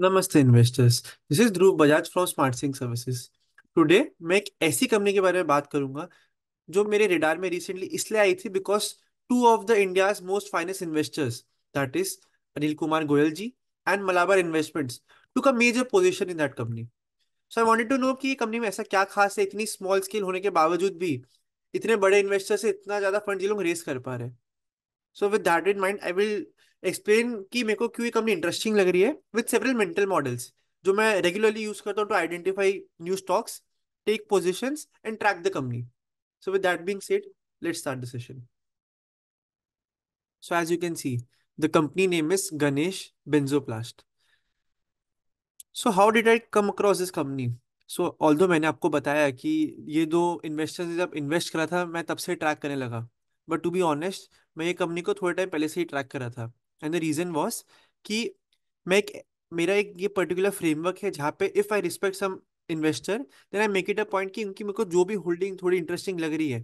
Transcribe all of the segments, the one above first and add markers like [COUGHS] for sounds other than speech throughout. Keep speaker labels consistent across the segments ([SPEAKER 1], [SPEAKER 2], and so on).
[SPEAKER 1] नमस्ते investors this is Dhruv Bajaj from smart Singh services today मैं एक ऐसी कंपनी के बारे में बात करूंगा जो मेरे रिडार में रिसेंटली इसलिए आई थी because two of the India most finance investors that is Anil Kumar Goyal ji and Malabar investments to a major position in that company so I wanted to know कि कंपनी में ऐसा क्या खास है इतनी स्मॉल स्केल होने के बावजूद भी इतने बड़े इन्वेस्टर्स से इतना ज़्यादा फंड ये लोग रेस कर पा रहे हैं so with that in mind I will explain कि मेरे को क्यों ये कंपनी इंटरेस्टिंग लग रही है विथ सेवरल मेंटल मॉडल्स जो मैं रेगुलरली यूज करता हूँ to identify new stocks take position and track the company so with that being said let start the session So as you can see, the company name is Ganesh so how did I come across this company so although मैंने आपको बताया कि ये दो investors ने जब invest करा था मैं तब से ट्रैक करने लगा बट टू बी ऑनेस्ट मैं ये कंपनी को थोड़े टाइम पहले से ही ट्रैक करा था एंड द रीजन वॉज कि मैं एक मेरा एक ये पर्टिकुलर फ्रेमवर्क है जहाँ पे if I respect some investor then I make it a point कि उनकी मेरे को जो भी होल्डिंग थोड़ी इंटरेस्टिंग लग रही है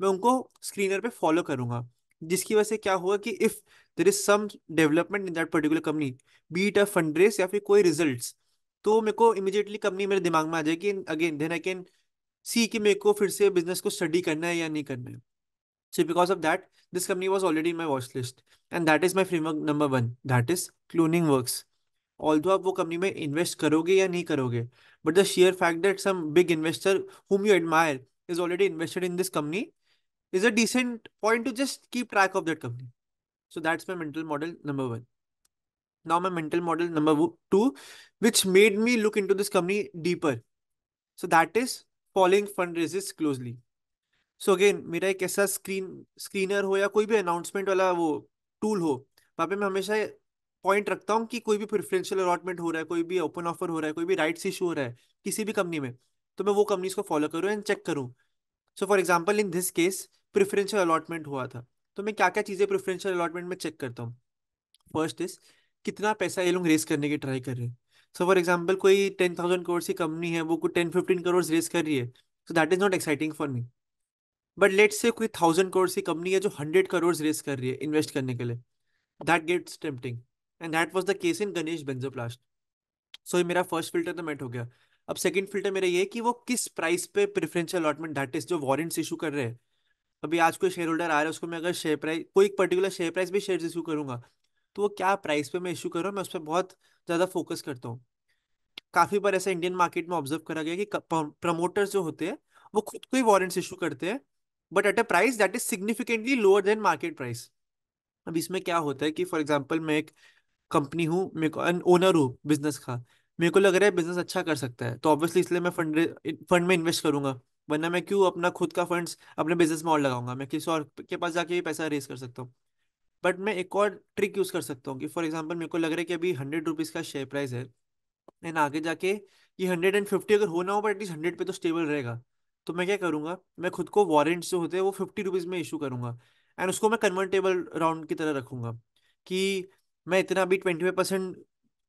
[SPEAKER 1] मैं उनको स्क्रीनर पे फॉलो करूँगा जिसकी वजह से क्या हुआ कि if there is some development in that particular company be it a fund raise या फिर कोई रिजल्ट तो मेरे को इमिजिएटली कंपनी मेरे दिमाग में आ जाएगी again then I can see कि मेरे को फिर से बिजनेस को स्टडी करना है या नहीं करना है So because of that, this company was already in my watch list. And that is my framework number one. That is cloning works. Although you company may invest karoge or not karoge, but the sheer fact that some big investor whom you admire is already invested in this company is a decent point to just keep track of that company. So that's my mental model number one. Now my mental model number two, which made me look into this company deeper. So that is following fundraisers closely. So so again मेरा एक ऐसा screen screener हो या कोई भी announcement वाला वो tool हो वहाँ पे मैं हमेशा पॉइंट रखता हूँ कि कोई भी प्रेफरेंशियल अलॉटमेंट हो रहा है कोई भी ओपन ऑफर हो रहा है कोई भी राइट्स इशू हो रहा है किसी भी कंपनी में तो मैं वो कंपनीज को फॉलो करूँ एंड चेक करूँ so for example in this case preferential allotment हुआ था तो मैं क्या क्या चीज़ें प्रेफरेंशियल अलॉटमेंट में चेक करता हूँ फर्स्ट इज कितना पैसा ये लोग रेस करने की ट्राई कर रहे हैं सो फॉर एग्जाम्पल कोई टेन थाउजेंड करोड़ की कंपनी है वो कोई टेन फिफ्टीन करोड़ रेस कर रही है so that is not exciting for me but let's say कोई थाउजेंड करोड़ की कंपनी है जो हंड्रेड करोड़ रेस कर रही है इन्वेस्ट करने के लिए that gets tempting and that was the case in Ganesh Benzoplast so ये मेरा फर्स्ट फिल्टर तो मेट हो गया अब सेकंड फिल्टर मेरा ये कि वो किस प्राइस पे प्रेफरेंशियल अलॉटमेंट दैट इज जो वारंट्स इशू कर रहे हैं अभी आज कोई शेयर होल्डर आ रहा है उसको मैं अगर शेयर प्राइस कोई एक पर्टिकुलर शेयर प्राइस भी शेयर इशू करूंगा तो वो क्या प्राइस पे मैं इशू कर रहा हूँ मैं उस पर बहुत ज़्यादा फोकस करता हूँ काफ़ी बार ऐसा इंडियन मार्केट में ऑब्जर्व करा गया कि प्रमोटर्स जो होते हैं वो खुद को ही वारंट्स इशू करते हैं but at a price that is significantly lower than market price अब इसमें क्या होता है कि फॉर एग्जाम्पल मैं एक कंपनी हूँ मेरे को एन ओनर हूँ बिजनेस का मेरे को लग रहा है बिजनेस अच्छा कर सकता है तो ऑब्वियसली इसलिए मैं फंड फंड में इन्वेस्ट करूंगा वरना मैं क्यों अपना खुद का फंड्स अपने बिजनेस में और लगाऊंगा मैं किसी और के पास जाके भी पैसा रेज कर सकता हूँ बट मैं एक और ट्रिक यूज कर सकता हूँ कि फॉर एग्जाम्पल मेरे को लग रहा है कि अभी हंड्रेड रुपीज का शेयर प्राइस है एंड आगे जाके ये हंड्रेड एंड फिफ्टी अगर होना हो बट एटलीस्ट हंड्रेड पे तो स्टेबल रहेगा तो मैं क्या करूंगा मैं खुद को वारंट जो होते हैं वो फिफ्टी रुपीज़ में इशू करूंगा एंड उसको मैं कन्वर्टेबल राउंड की तरह रखूंगा कि मैं इतना भी ट्वेंटी फाइव परसेंट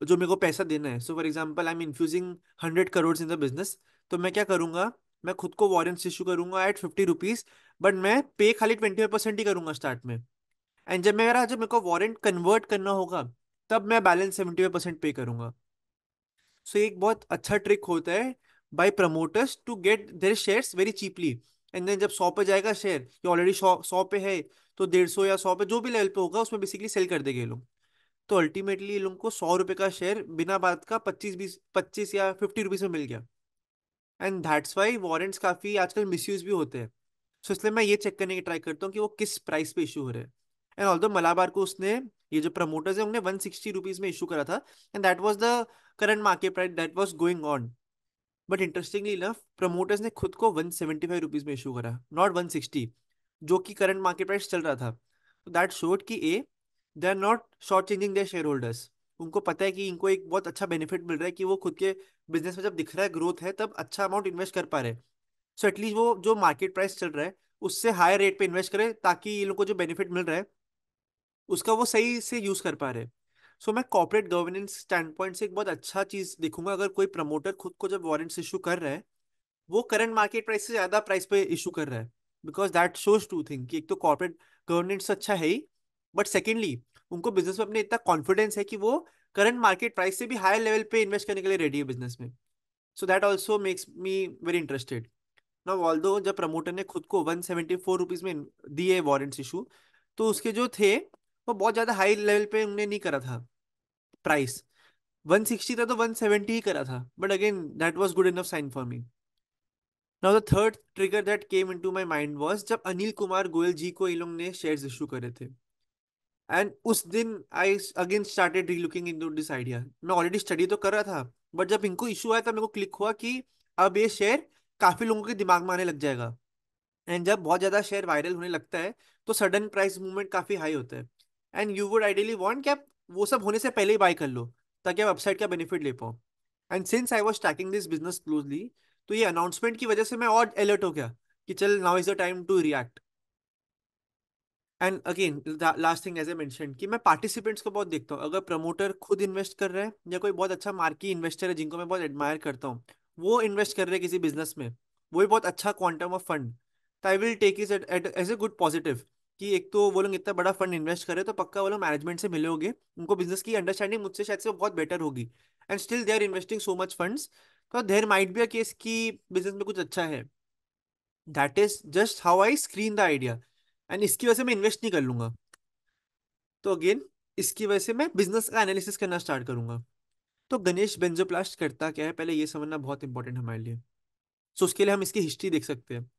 [SPEAKER 1] जो मेरे को पैसा देना है so for example I am infusing hundred crore in the business तो मैं क्या करूंगा मैं खुद को वारंट्स इशू करूंगा एट फिफ्टी रुपीज़ बट मैं पे खाली ट्वेंटी फाइव परसेंट ही करूंगा स्टार्ट में एंड जब मेरा जब मेरे को वारंट कन्वर्ट करना होगा तब मैं बैलेंस सेवेंटी फाइव परसेंट पे करूंगा सो so, एक बहुत अच्छा ट्रिक होता है by promoters to get their shares very cheaply and then जब सौ पे जाएगा शेयर ये ऑलरेडी सौ पे है तो डेढ़ सौ या सौ पे जो भी लेवल पे होगा उसमें बेसिकली सेल कर देंगे लोग तो अल्टीमेटली लोगों लोग को सौ रुपये का शेयर बिना बात का पच्चीस बीस पच्चीस या फिफ्टी रुपीज़ में मिल गया एंड दैट्स वाई वॉरेंट्स काफ़ी आजकल मिसयूज भी होते हैं सो इसलिए मैं ये चेक करने की ट्राई करता हूँ कि वो किस प्राइस पे इशू हो रहे हैं एंड ऑल मलाबार को उसने ये जो प्रमोटर्स है उन्होंने वन सिक्सटी रुपीज़ में इशू करा था and that was the current market price that was going on but interestingly enough promoters ने खुद को वन सेवेंटी फाइव रुपीज में इशू करा नॉट वन सिक्सटी जो कि करंट मार्केट प्राइस चल रहा था तो दैट शोड कि uh they are not short changing their shareholders उनको पता है कि इनको एक बहुत अच्छा बेनिफिट मिल रहा है कि वो खुद के बिजनेस में जब दिख रहा है ग्रोथ है तब अच्छा अमाउंट इन्वेस्ट कर पा रहे हैं सो एटलीस्ट वो जो मार्केट प्राइस चल रहा है उससे हायर रेट पे इन्वेस्ट करें ताकि इन लोग को जो बेनिफिट मिल रहा है उसका वो सही से यूज कर पा रहे हैं सो मैं कॉर्पोरेट गवर्नेंस स्टैंड पॉइंट से एक बहुत अच्छा चीज देखूंगा अगर कोई प्रमोटर खुद को जब वारंट्स इशू कर रहा है वो करंट मार्केट प्राइस से ज्यादा प्राइस पे इशू कर रहा है because that shows two thing एक तो कॉर्पोरेट गवर्नेंस अच्छा है ही बट सेकेंडली उनको बिजनेस में अपने इतना कॉन्फिडेंस है कि वो करंट मार्केट प्राइस से भी हायर लेवल पे इन्वेस्ट करने के लिए रेडी है बिजनेस में so that also makes me very interested ना वॉल जब प्रमोटर ने खुद को वन सेवेंटी फोर रुपीज में दिए वारंट्स इशू तो उसके जो थे वो बहुत ज़्यादा हाई लेवल पे उन्होंने नहीं करा था प्राइस 160 था तो 170 ही करा था but again that was good enough sign for me now the third trigger that came into my mind was जब अनिल कुमार गोयल जी को इन लोग ने शेयर्स इशू करे थे एंड उस दिन I again started relooking in this idea मैं ऑलरेडी स्टडी तो कर रहा था बट जब इनको इशू आया था मेरे को क्लिक हुआ कि अब ये शेयर काफ़ी लोगों के दिमाग में आने लग जाएगा एंड जब बहुत ज़्यादा शेयर वायरल होने लगता है तो सडन प्राइस मूवमेंट काफ़ी हाई होता है and you would ideally want कि आप वो सब होने से पहले ही बाय कर लो ताकि आप वेबसाइट का बेनिफिट ले पाओ and since I was tracking this business closely तो ये अनाउंसमेंट की वजह से मैं और अलर्ट हो गया कि चल now is the time to react and again last thing as I mention मैं पार्टिसिपेंट्स को बहुत देखता हूँ अगर प्रमोटर खुद इन्वेस्ट कर रहे हैं या कोई बहुत अच्छा मार्की इन्वेस्टर है जिनको मैं बहुत एडमायर करता हूँ वो इन्वेस्ट कर रहे हैं किसी बिजनेस में वो भी बहुत अच्छा quantum of fund I will take is as a good positive कि एक तो वो लोग इतना बड़ा फंड इन्वेस्ट करें तो पक्का वो लोग मैनेजमेंट से मिले होंगे उनको बिजनेस की अंडरस्टैंडिंग मुझसे शायद से बहुत बेटर होगी and still they are investing so much funds तो there might be a case कि बिजनेस में कुछ अच्छा है that is just how I screen the idea एंड इसकी वजह से मैं इन्वेस्ट नहीं कर लूंगा तो अगेन इसकी वजह से मैं बिजनेस का एनालिसिस करना स्टार्ट करूंगा तो गणेश बेंजोप्लास्ट करता क्या है पहले ये समझना बहुत इंपॉर्टेंट हमारे लिए सो so, उसके लिए हम इसकी हिस्ट्री देख सकते हैं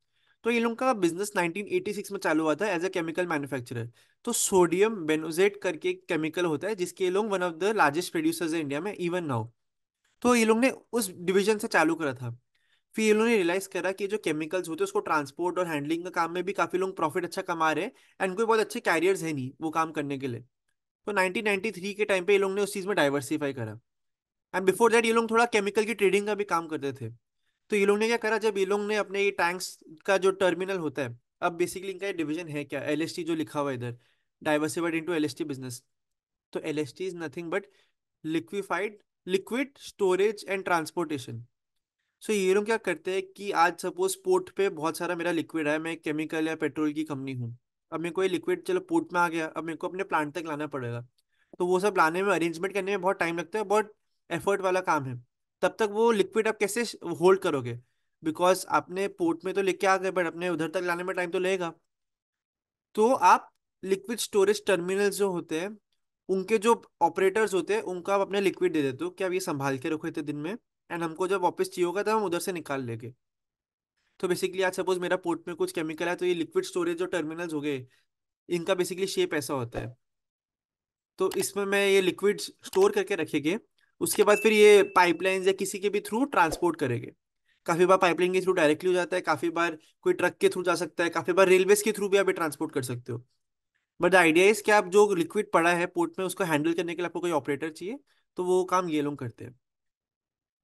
[SPEAKER 1] तो ये लोग का बिजनेस 1986 में चालू हुआ था एज अ केमिकल मैन्युफैक्चरर तो सोडियम बेनोजेट करके एक केमिकल होता है जिसके ये लोग one of the largest producers है इंडिया में इवन नाउ तो ये लोग ने उस डिवीजन से चालू करा था फिर ये लोगों ने रियलाइज करा कि जो केमिकल्स होते हैं उसको ट्रांसपोर्ट और हैंडलिंग का काम में भी काफी लोग प्रॉफिट अच्छा कमा रहे हैं एंड कोई बहुत अच्छे कैरियर्स है नहीं वो काम करने के लिए तो नाइनटीन के टाइम पे ये लोग ने उस चीज़ में डाइवर्सिफाई करा एंड बिफोर दैट ये लोग थोड़ा केमिकल की ट्रेडिंग का भी काम करते थे तो ये लोग ने क्या करा जब ये लोग ने अपने ये टैंक्स का जो टर्मिनल होता है अब बेसिकली इनका ये डिवीजन है क्या एल जो लिखा हुआ है इधर डाइवर्सिफाइड इंटू एल बिजनेस तो L is nothing but liquefied liquid storage and transportation so ये लोग क्या करते हैं कि आज सपोज पोर्ट पे बहुत सारा मेरा लिक्विड है मैं केमिकल या पेट्रोल की कंपनी हूँ अब मेरे को ये लिक्विड चलो पोर्ट में आ गया अब मेरे को अपने प्लांट तक लाना पड़ेगा तो वो सब लाने में अरेंजमेंट करने में बहुत टाइम लगता है बहुत एफर्ट वाला काम है तब तक वो लिक्विड आप कैसे होल्ड करोगे बिकॉज आपने पोर्ट में तो लेके आ गए बट अपने उधर तक लाने में टाइम तो लगेगा तो आप लिक्विड स्टोरेज टर्मिनल जो होते हैं उनके जो ऑपरेटर्स होते हैं उनका आप अपने लिक्विड दे देते हो कि आप ये संभाल के रखो इतने दिन में एंड हमको जब वापस चाहिए होगा तो हम उधर से निकाल लेंगे तो बेसिकली आज सपोज मेरा पोर्ट में कुछ केमिकल है तो ये लिक्विड स्टोरेज जो टर्मिनल्स हो गए इनका बेसिकली शेप ऐसा होता है तो इसमें मैं ये लिक्विड स्टोर करके रखेंगे उसके बाद फिर ये पाइपलाइन या किसी के भी थ्रू ट्रांसपोर्ट करेंगे काफी बार पाइपलाइन के थ्रू डायरेक्टली हो जाता है काफी बार कोई ट्रक के थ्रू जा सकता है काफी बार रेलवे के थ्रू भी आप ट्रांसपोर्ट कर सकते हो बट द आइडिया इज कि आप जो लिक्विड पड़ा है पोर्ट में उसको हैंडल करने के लिए आपको कोई ऑपरेटर चाहिए तो वो काम ये लोग करते हैं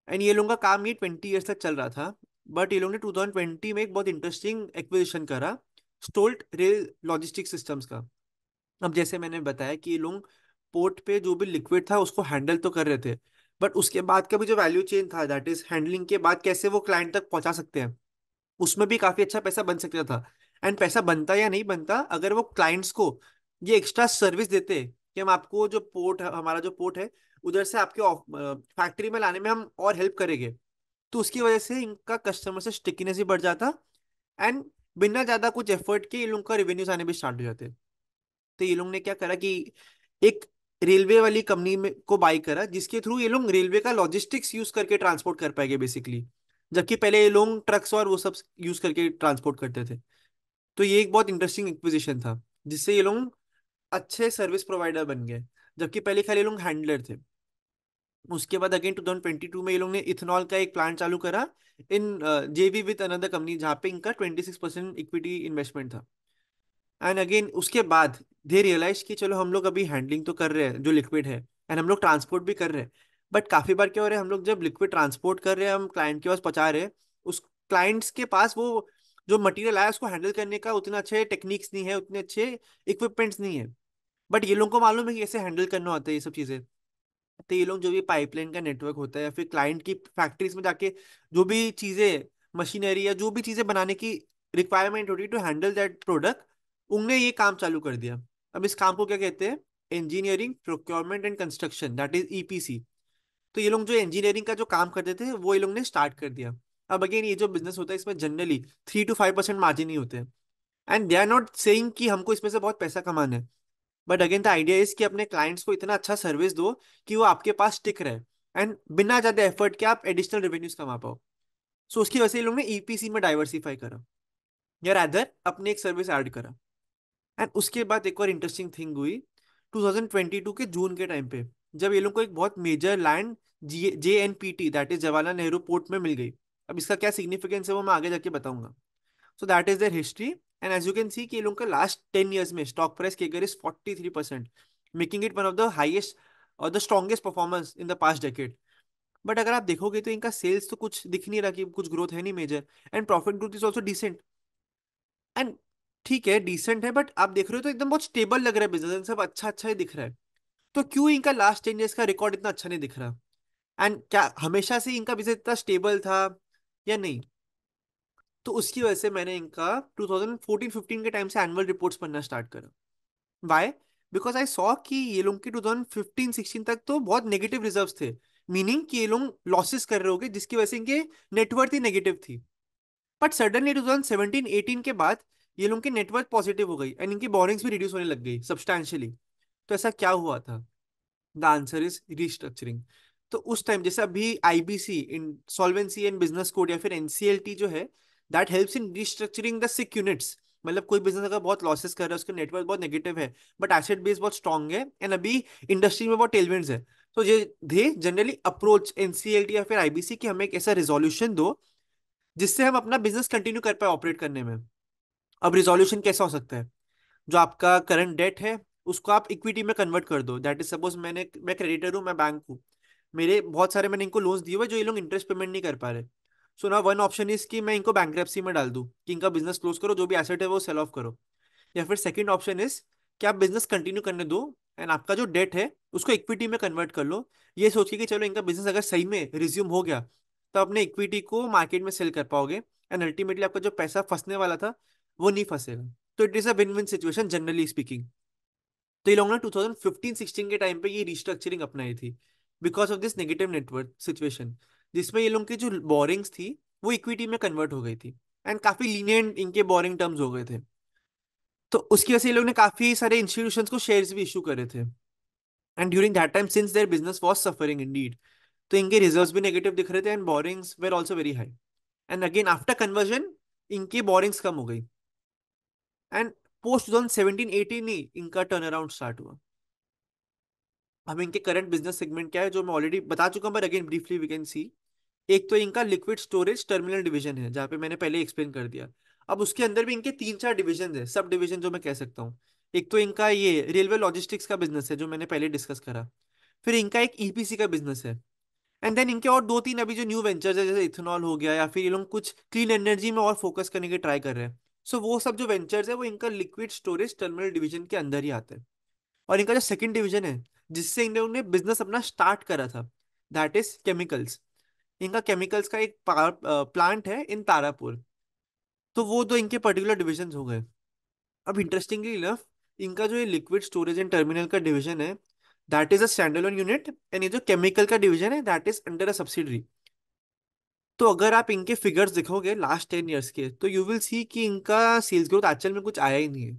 [SPEAKER 1] एंड ये लोगों का काम ये ट्वेंटी ईयर्स तक चल रहा था बट ये लोग ने टू थाउजेंड ट्वेंटी में एक बहुत इंटरेस्टिंग एक्विजिशन करा स्टोल्ट रेल लॉजिस्टिक सिस्टम्स का अब जैसे मैंने बताया कि ये लोग पोर्ट पे जो भी लिक्विड था उसको हैंडल तो कर रहे थे बट उसके बाद का भी जो वैल्यू चेन था दैट इज हैंडलिंग के बाद कैसे वो क्लाइंट तक पहुंचा सकते हैं उसमें भी काफी अच्छा पैसा बन सकता था एंड पैसा बनता या नहीं बनता अगर वो क्लाइंट्स को ये एक्स्ट्रा सर्विस देते कि हम आपको जो पोर्ट हमारा जो पोर्ट है उधर से आपके फैक्ट्री में लाने में हम और हेल्प करेंगे तो उसकी वजह से इनका कस्टमर से स्टिकीनेस भी बढ़ जाता एंड बिना ज़्यादा कुछ एफर्ट के ये लोगों का रेवेन्यूज आने भी स्टार्ट हो जाते तो ये लोग ने क्या करा कि एक रेलवे वाली कंपनी में को बाई करा जिसके थ्रू ये लोग रेलवे का लॉजिस्टिक्स यूज करके ट्रांसपोर्ट कर पाएंगे बेसिकली जबकि पहले ये लोग ट्रक्स और वो सब यूज करके ट्रांसपोर्ट करते थे तो ये एक बहुत इंटरेस्टिंग एक्विजिशन था जिससे ये लोग अच्छे सर्विस प्रोवाइडर बन गए जबकि पहले खाली लोग हैंडलर थे उसके बाद again two thousand twenty two में ये लोग ने इथेनॉल का एक प्लांट चालू करा इन जेवी विद अनदर कंपनी जहाँ पे इनका twenty six percent equity investment था एंड अगेन उसके बाद दे रियलाइज कि चलो हम लोग अभी हैंडलिंग तो कर रहे हैं जो लिक्विड है एंड हम लोग ट्रांसपोर्ट भी कर रहे हैं बट काफ़ी बार क्या हो रहा है हम लोग जब लिक्विड ट्रांसपोर्ट कर रहे हैं हम क्लाइंट के पास पहुँचा रहे हैं उस क्लाइंट्स के पास वो जो मटेरियल आया उसको हैंडल करने का उतने अच्छे टेक्निक्स नहीं है उतने अच्छे इक्विपमेंट्स नहीं है बट ये लोगों को मालूम है कि कैसे हैंडल करना होता है ये सब चीज़ें तो ये लोग जो भी पाइपलाइन का नेटवर्क होता है या फिर क्लाइंट की फैक्ट्रीज में जाके जो भी चीज़ें मशीनरी या जो भी चीज़ें बनाने की रिक्वायरमेंट होती है टू हैंडल दैट प्रोडक्ट उनने ये काम चालू कर दिया अब इस काम को क्या कहते हैं engineering procurement and construction that is EPC तो ये लोग जो इंजीनियरिंग का जो काम करते थे वो ये लोग ने स्टार्ट कर दिया अब अगेन ये जो बिजनेस होता है इसमें generally three two five percent margin ही होते हैं and they are not saying कि हमको इसमें से बहुत पैसा कमाना है but again the idea is कि अपने क्लाइंट्स को इतना अच्छा सर्विस दो कि वो आपके पास टिक रहे एंड बिना ज़्यादा एफर्ट के आप एडिशनल रेवेन्यूज कमा पाओ सो so, उसकी वजह से लोग ने ईपीसी e में डाइवर्सिफाई करा या रादर अपने एक सर्विस ऐड करा एंड उसके बाद एक और इंटरेस्टिंग थिंग हुई 2022 के जून के टाइम पे जब ये लोग को एक बहुत major land J N P T that is Jawaharlal Nehru port में मिल गई अब इसका क्या सिग्निफिकेंस है वो मैं आगे जाके बताऊंगा so that is their history and as you can see कि लोगों का लास्ट टेन ईयर्स में स्टॉक प्राइस के अगर is forty three percent making it one of the highest और the strongest performance in the past decade but अगर आप देखोगे तो इनका सेल्स तो कुछ दिख नहीं रहा कि कुछ ग्रोथ है नहीं major and profit growth is also decent एंड ठीक है डिसेंट है बट आप देख रहे हो तो एकदम बहुत स्टेबल लग रहा है बिजनेस सब अच्छा अच्छा ही दिख रहा है तो क्यों इनका लास्ट टेन ईयर्स का रिकॉर्ड इतना अच्छा नहीं दिख रहा एंड क्या हमेशा से इनका बिजनेस इतना स्टेबल था या नहीं तो उसकी वजह से मैंने इनका 2014-15 के टाइम से एनुअल रिपोर्ट्स पढ़ना स्टार्ट करा वाई बिकॉज आई सॉ कि ये लोग की 2015-16 तक तो बहुत नेगेटिव रिजर्व थे मीनिंग कि ये लोग लॉसेस कर रहे होगे जिसकी वजह से इनके नेटवर्थ ही नेगेटिव थी बट सडनली 2017-18 के बाद ये लोगों की नेटवर्क पॉजिटिव हो गई एंड इनकी बोरिंग्स भी रिड्यूस होने लग गई सब्सटैंशियली तो ऐसा क्या हुआ था द आंसर इज रिस्ट्रक्चरिंग तो उस टाइम जैसे अभी IBC insolvency and business code या फिर एनसीएलटी जो है that helps in restructuring the sick units मतलब कोई बिजनेस अगर बहुत लॉसेस कर रहा है उसका नेटवर्क बहुत नेगेटिव है बट एसेट बेस बहुत स्ट्रॉन्ग है एंड अभी इंडस्ट्री में बहुत टेलमेंट्स है तो ये दे जनरली अप्रोच एनसीएलटी या फिर आईबीसी की हमें एक ऐसा रिजोल्यूशन दो जिससे हम अपना बिजनेस कंटिन्यू कर पाए ऑपरेट करने में अब रिजोल्यूशन कैसा हो सकता है जो आपका करंट डेट है उसको आप इक्विटी में कन्वर्ट कर दो दैट इज सपोज मैंने मैं क्रेडिटर हूँ मैं बैंक हूँ मेरे बहुत सारे मैंने इनको लोन्स दिए हुए जो ये लोग इंटरेस्ट पेमेंट नहीं कर पा रहे सो ना वन ऑप्शन इज कि मैं इनको बैंक में डाल दूँ कि इनका बिजनेस क्लोज करो जो भी एसेट है वो सेल ऑफ करो या फिर सेकेंड ऑप्शन इज कि आप बिजनेस कंटिन्यू करने दो एंड आपका जो डेट है उसको इक्विटी में कन्वर्ट कर लो ये सोच के कि चलो इनका बिजनेस अगर सही में रिज्यूम हो गया तो अपने इक्विटी को मार्केट में सेल कर पाओगे एंड अल्टीमेटली आपका जो पैसा फंसने वाला था वो नहीं फंसेगा तो it is a win win situation generally speaking तो ये लोग थाउजेंड फिफ्टीन सिक्सटीन के टाइम पे ये रिस्ट्रक्चरिंग अपनाई थी because of this negative network situation जिसमें ये लोगों की जो बोरिंग्स थी वो इक्विटी में कन्वर्ट हो गई थी एंड काफी लीनियंट इनके बोरिंग टर्म्स हो गए थे तो उसकी वजह से ये लोग ने काफी सारे इंस्टीट्यूशन को शेयर भी इशू करे थे and during that time since their business was suffering indeed तो इनके रिजर्व भी नेगेटिव दिख रहे थे and borrowings were also very high and again after conversion इनके बोरिंग्स कम हो गई and post two thousand seventeen eighteen ही इनका टर्न अराउंड स्टार्ट हुआ अब इनके करंट बिजनेस सेगमेंट क्या है जो मैं ऑलरेडी बता चुका हूँ but again briefly we can see एक तो इनका लिक्विड स्टोरेज टर्मिनल डिवीजन है जहाँ पे मैंने पहले एक्सप्लेन कर दिया अब उसके अंदर भी इनके तीन चार डिवीजन है सब डिवीजन जो मैं कह सकता हूँ एक तो इनका ये रेलवे लॉजिस्टिक्स का बिजनेस है जो मैंने पहले डिस्कस करा फिर इनका एक ईपीसी e का बिजनेस है एंड देन इनके और दो तीन अभी जो न्यू वेंचर्स है जैसे इथेनॉल हो गया या फिर ये लोग कुछ क्लीन एनर्जी में और फोकस करने की ट्राई कर रहे हैं सो वो सब जो वेंचर्स है वो इनका लिक्विड स्टोरेज टर्मिनल डिवीजन के अंदर ही आते हैं और इनका जो सेकेंड डिवीजन है जिससे इन्होंने बिजनेस अपना स्टार्ट करा था दैट इज केमिकल्स इनका केमिकल्स का एक प्लांट है इन तारापुर तो वो दो इनके पर्टिकुलर डिविजन हो गए अब इंटरेस्टिंगली इनफ इनका जो ये लिक्विड स्टोरेज एंड टर्मिनल का डिवीजन है that is a standalone unit and ये जो केमिकल का डिवीजन है that is under a subsidiary तो अगर आप इनके फिगर्स देखोगे लास्ट टेन ईयर्स के तो यू विल सी कि इनका सेल्स ग्रोथ एक्चुअल में कुछ आया ही नहीं है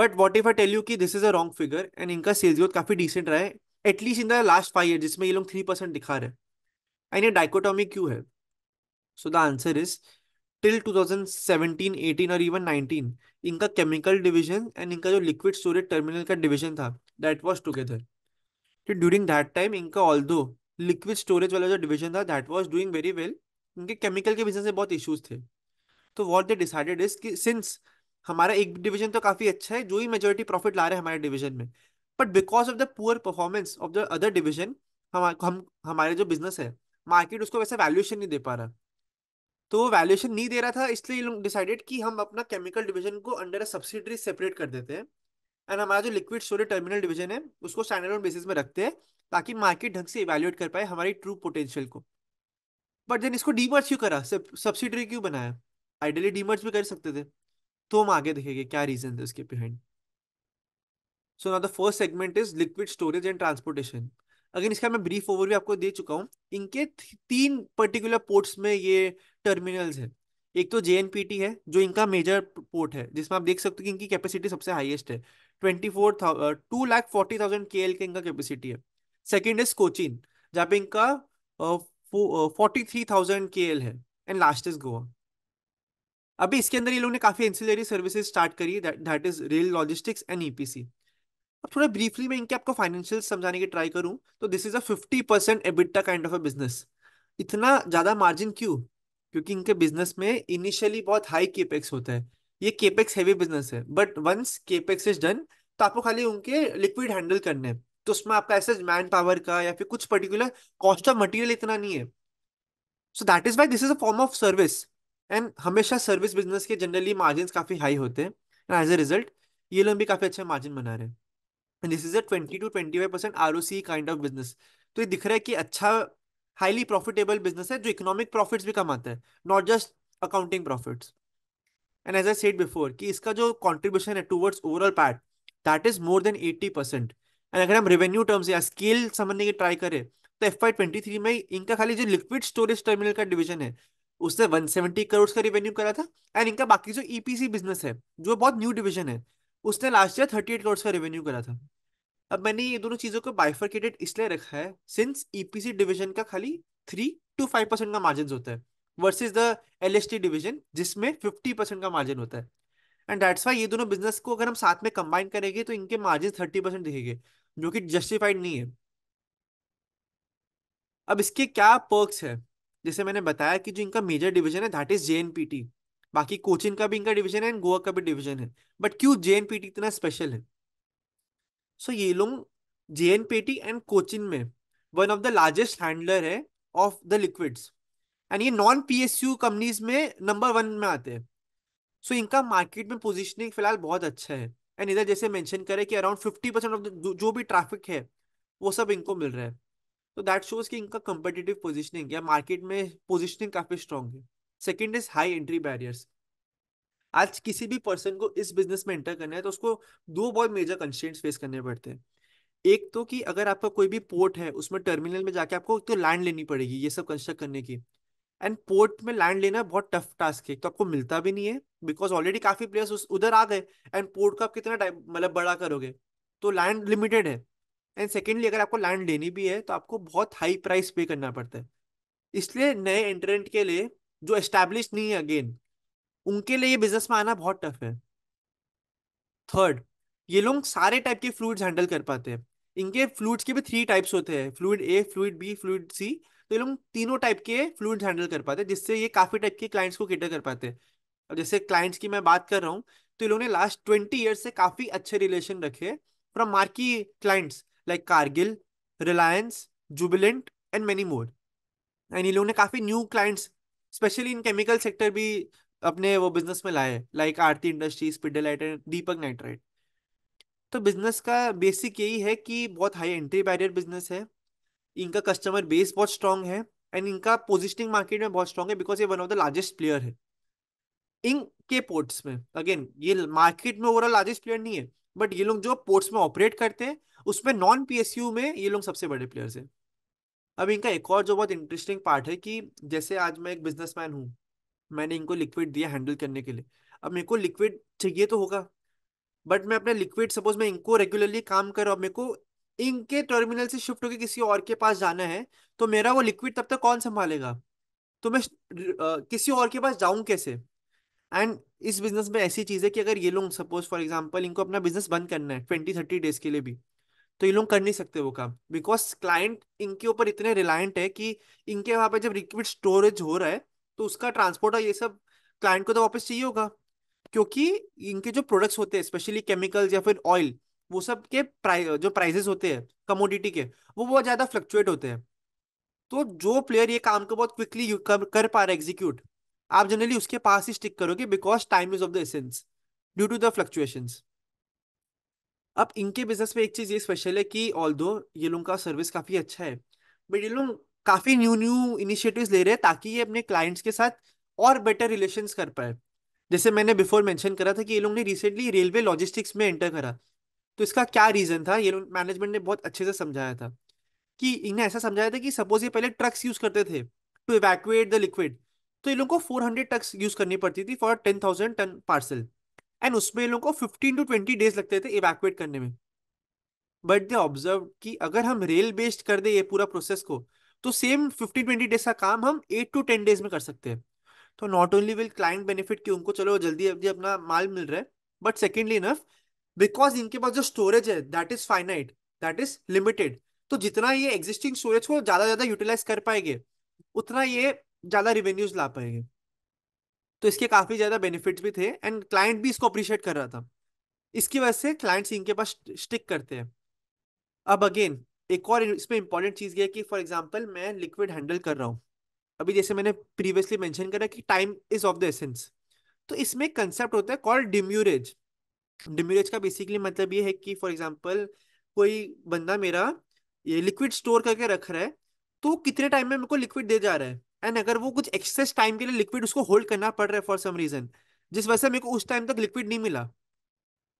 [SPEAKER 1] but what if I tell you कि this is a wrong figure and इनका सेल्स ग्रोथ काफी डिसेंट रहा है at least in the last five year जिसमें ये लोग थ्री परसेंट दिखा रहे हैं एंड ये डाइकोटॉमी क्यों है so the answer is till 2017, 18 और इवन 19 इनका केमिकल डिवीजन एंड इनका जो लिक्विड स्टोरेज टर्मिनल का डिवीजन था that was together during that time इनका ऑल दो लिक्विड स्टोरेज वाला जो डिवीजन था that was doing very well उनके केमिकल के बिजनेस में बहुत इश्यूज थे तो व्हाट दे डिसाइडेड इज कि सिंस हमारा एक डिवीजन तो काफी अच्छा है जो ही मेजोरिटी प्रॉफिट ला रहे हैं हमारे डिवीजन में but because of the poor performance of the other division हम हम हमारे जो बिजनेस है मार्केट उसको वैसा वैल्यूएशन नहीं दे पा रहा तो वो वैल्यूएशन नहीं दे रहा था इसलिए लोग डिसाइडेड कि हम अपना केमिकल डिवीजन को अंडर अ सब्सिडरी सेपरेट कर देते हैं एंड हमारा जो लिक्विड स्टोरेज टर्मिनल डिवीजन है उसको स्टैंडर्ड बेसिस में रखते हैं ताकि मार्केट ढंग से इवेल्युएट कर पाए हमारी ट्रू पोटेंशियल को बट देन इसको डीमर्च क्यों करा सब्सिडरी क्यों बनाया आइडियली डीमर्च भी कर सकते थे तो हम आगे देखेंगे क्या रीजन है उसके behind so now the first segment is liquid storage and transportation again इसका मैं ब्रीफ ओवर भी आपको दे चुका हूँ इनके तीन पर्टिकुलर पोर्ट्स में ये टर्मिनल्स है एक तो जे है जो इनका मेजर पोर्ट है जिसमें आप देख सकते हो कि इनकी कैपेसिटी सबसे हाईएस्ट है twenty four two lakh forty thousand K L की इनका कैपेसिटी है सेकेंड इज कोचिन जहाँ पे इनका forty three thousand K L है एंड लास्ट इज गोवा अभी इसके अंदर ये लोग ने काफी एंसिलरी सर्विसेज स्टार्ट करी that is rail logistics and EPC अब थोड़ा ब्रीफली मैं इनके आपको फाइनेंशियल समझाने की ट्राई करूं तो this is a fifty percent EBITDA kind of a business इतना ज्यादा मार्जिन क्यों क्योंकि इनके बिजनेस में इनिशियली बहुत हाई केपेक्स होता है ये केपेक्स हैवी बिजनेस है but once capex is done तो आपको खाली उनके लिक्विड हैंडल करने हैं तो उसमें आपका ऐसे मैन पावर का या फिर कुछ पर्टिकुलर कॉस्ट ऑफ मटेरियल इतना नहीं है so that is why this is a form of service and हमेशा सर्विस बिजनेस के जनरली मार्जिन काफी हाई होते हैं एंड एज ए रिजल्ट ये लोग भी काफी अच्छा मार्जिन बना रहे हैं this is a twenty two twenty five percent R O C kind of business तो ये दिख रहा है कि अच्छा हाईली प्रॉफिटेबल बिजनेस है जो इकोनॉमिक प्रॉफिट भी कमाता है not just accounting profit and as I before कि इसका जो कॉन्ट्रीब्यूशन है towards overall PAT that is more than eighty percent and अगर हम रेवेन्यू टर्म्स या स्केल समझने की ट्राई करें तो एफ आई में इनका खाली जो लिक्विड स्टोरेज टर्मिनल का डिविजन है उसने सेवेंटी करोड़ का रेवेन्यू करा था एंड इनका बाकी जो ईपीसी e बिजनेस है जो बहुत न्यू डिविजन है उसने लास्ट ईयर एट करोड़ का रेवेन्यू करा था अब मैंने ये दोनों चीजों को बाइफर्केटेड इसलिए रखा है सिंस ईपीसी डिविजन का खाली थ्री टू फाइव परसेंट का मार्जिन होता है versus the L S T division जिसमें फिफ्टी परसेंट का मार्जिन होता है एंड दैट्स वाई ये दोनों बिजनेस को अगर हम साथ में कंबाइन करेंगे तो इनके मार्जिन थर्टी परसेंट दिखेंगे जो कि जस्टिफाइड नहीं है अब इसके क्या पर्क्स है जैसे मैंने बताया कि जो इनका मेजर डिवीजन है दैट इज जे बाकी कोचिंग का भी इनका डिवीजन है एंड गोवा का भी डिवीजन है बट क्यों जे इतना स्पेशल है सो so, ये लोग जे एंड कोचिंग में one of the largest handler है ऑफ द लिक्विड्स एंड ये नॉन यू कंपनीज में नंबर वन में आते हैं सो so, इनका मार्केट में पोजिशनिंग फिलहाल बहुत अच्छा है एंड इधर जैसे मेंशन करे कि अराउंड फिफ्टी परसेंट ऑफ जो भी ट्रैफिक है वो सब इनको मिल रहा है तो दैट शोज कि इनका कम्पिटेटिव पोजिशनिंग या मार्केट में पोजिशनिंग काफी स्ट्रॉन्ग है second is high entry barriers आज किसी भी पर्सन को इस बिजनेस में एंटर करना है तो उसको दो बहुत मेजर कंस्टेंट फेस करने पड़ते हैं एक तो कि अगर आपका कोई भी पोर्ट है उसमें टर्मिनल में जाके आपको तो लैंड लेनी पड़ेगी ये सब कंस्ट्रक्ट करने की एंड पोर्ट में लैंड लेना बहुत टफ टास्क है तो आपको मिलता भी नहीं है बिकॉज ऑलरेडी काफी प्लेयर्स उधर आ गए एंड पोर्ट का आप कितना मतलब बड़ा करोगे तो लैंड लिमिटेड है एंड सेकेंडली अगर आपको लैंड लेनी भी है तो आपको बहुत हाई प्राइस पे करना पड़ता है इसलिए नए एंट्रेंट के लिए जो एस्टैब्लिश नहीं है अगेन उनके लिए ये बिजनेस में आना बहुत टफ है थर्ड ये लोग सारे टाइप के फ्लूड्स हैंडल कर पाते हैं इनके फ्लूड्स के भी थ्री टाइप्स होते हैं fluid A fluid B fluid C तो ये लोग तीनों टाइप के फ्लूड हैंडल कर पाते हैं जिससे ये काफी टाइप के क्लाइंट्स को केटर कर पाते हैं जैसे क्लाइंट्स की मैं बात कर रहा हूँ तो ये लोगों ने लास्ट ट्वेंटी ईयर से काफी अच्छे रिलेशन रखे from marquee clients like Cargill Reliance Jubilant and many more and इन लोगों ने काफी new clients specially in chemical sector भी अपने वो बिजनेस में लाए लाइक आरती इंडस्ट्रीज पिडेलाइट एंड दीपक नाइट्राइट तो बिजनेस का बेसिक यही है कि बहुत हाई एंट्री बैरियर बिजनेस है इनका कस्टमर बेस बहुत स्ट्रांग है एंड इनका पोजिशनिंग मार्केट में बहुत स्ट्रांग है बिकॉज ये one of the largest player है इनके पोर्ट्स में अगेन ये मार्केट में ओवरऑल लार्जेस्ट प्लेयर नहीं है बट ये लोग जो पोर्ट्स में ऑपरेट करते हैं उसमें नॉन पीएसयू में ये लोग सबसे बड़े प्लेयर्स हैं अब इनका एक और जो बहुत इंटरेस्टिंग पार्ट है कि जैसे आज मैं एक बिजनेसमैन हूँ मैंने इनको लिक्विड दिया हैंडल करने के लिए अब मेरे को लिक्विड चाहिए तो होगा बट मैं अपने लिक्विड सपोज मैं इनको रेगुलरली काम कर रहा हूँ मेरे को इनके टर्मिनल से शिफ्ट होकर किसी और के पास जाना है तो मेरा वो लिक्विड तब तक कौन संभालेगा तो मैं किसी और के पास जाऊं कैसे एंड इस बिजनेस में ऐसी चीज़ है कि अगर ये लोग सपोज फॉर एग्जाम्पल इनको अपना बिजनेस बंद करना है ट्वेंटी थर्टी डेज के लिए भी तो ये लोग कर नहीं सकते वो काम बिकॉज क्लाइंट इनके ऊपर इतने रिलायंट है कि इनके वहाँ पर जब लिक्विड स्टोरेज हो रहा है तो उसका ट्रांसपोर्ट और ये सब क्लाइंट को तो वापस चाहिए होगा क्योंकि इनके जो प्रोडक्ट्स होते हैं स्पेशली केमिकल्स या फिर ऑयल वो सब के प्राइ जो प्राइजेस होते हैं कमोडिटी के वो बहुत ज़्यादा फ्लक्चुएट होते हैं तो जो प्लेयर ये काम को बहुत क्विकली कर, कर पा रहा है एग्जीक्यूट आप जनरली उसके पास ही स्टिक करोगे because time is of the essence due to the fluctuation अब इनके बिजनेस में एक चीज़ ये स्पेशल है कि ऑल दो ये लोगों का सर्विस काफ़ी अच्छा है बट ये लोग काफ़ी न्यू न्यू इनिशिएटिव्स ले रहे हैं ताकि ये अपने क्लाइंट्स के साथ और बेटर रिलेशन कर पाए जैसे मैंने बिफोर मेंशन करा था कि ये लोग ने रिसेंटली रेलवे लॉजिस्टिक्स में एंटर करा तो इसका क्या रीजन था ये मैनेजमेंट ने बहुत अच्छे से समझाया था कि इन्हें ऐसा समझाया था कि सपोज ये पहले ट्रक्स यूज करते थे टू इवैक्यूएट द लिक्विड तो इन लोगों को फोर हंड्रेड ट्रक्स यूज करनी पड़ती थी for ten thousand ton parcel and उसमें इन लोगों को फिफ्टीन टू ट्वेंटी डेज लगते थे इवैक्यूएट करने में बट दे ऑब्जर्व कि अगर हम रेल बेस्ड कर दे ये पूरा प्रोसेस को तो सेम फिफ्टीन ट्वेंटी डेज का काम हम एट टू टेन डेज में कर सकते हैं तो not only will client benefit कि उनको चलो जल्दी जल्दी अपना माल मिल रहा है बट सेकेंडली इनफ बिकॉज इनके पास जो स्टोरेज है that is finite that is limited तो जितना ये एग्जिस्टिंग स्टोरेज को ज्यादा ज्यादा यूटिलाइज कर पाएंगे उतना ये ज्यादा रिवेन्यूज ला पाएंगे तो इसके काफी ज्यादा बेनिफिट्स भी थे एंड क्लाइंट भी इसको अप्रिशिएट कर रहा था इसकी वजह से क्लाइंट्स इनके पास स्टिक करते हैं अब अगेन एक और इसमें इंपॉर्टेंट चीज़ यह कि फॉर एग्जाम्पल मैं लिक्विड हैंडल कर रहा हूँ अभी जैसे मैंने प्रीवियसली मेंशन करा कि time is of the essence तो इसमें कंसेप्ट होता है कॉल्ड डिम्यूरेज डिम्यूरेज का बेसिकली मतलब ये है कि फॉर एग्जाम्पल कोई बंदा मेरा ये लिक्विड स्टोर करके रख रहा है तो कितने टाइम में मेरे को लिक्विड दे जा रहा है एंड अगर वो कुछ एक्सेस टाइम के लिए लिक्विड उसको होल्ड करना पड़ रहा है फॉर सम रीजन जिस वजह से मेरे को उस टाइम तक लिक्विड नहीं मिला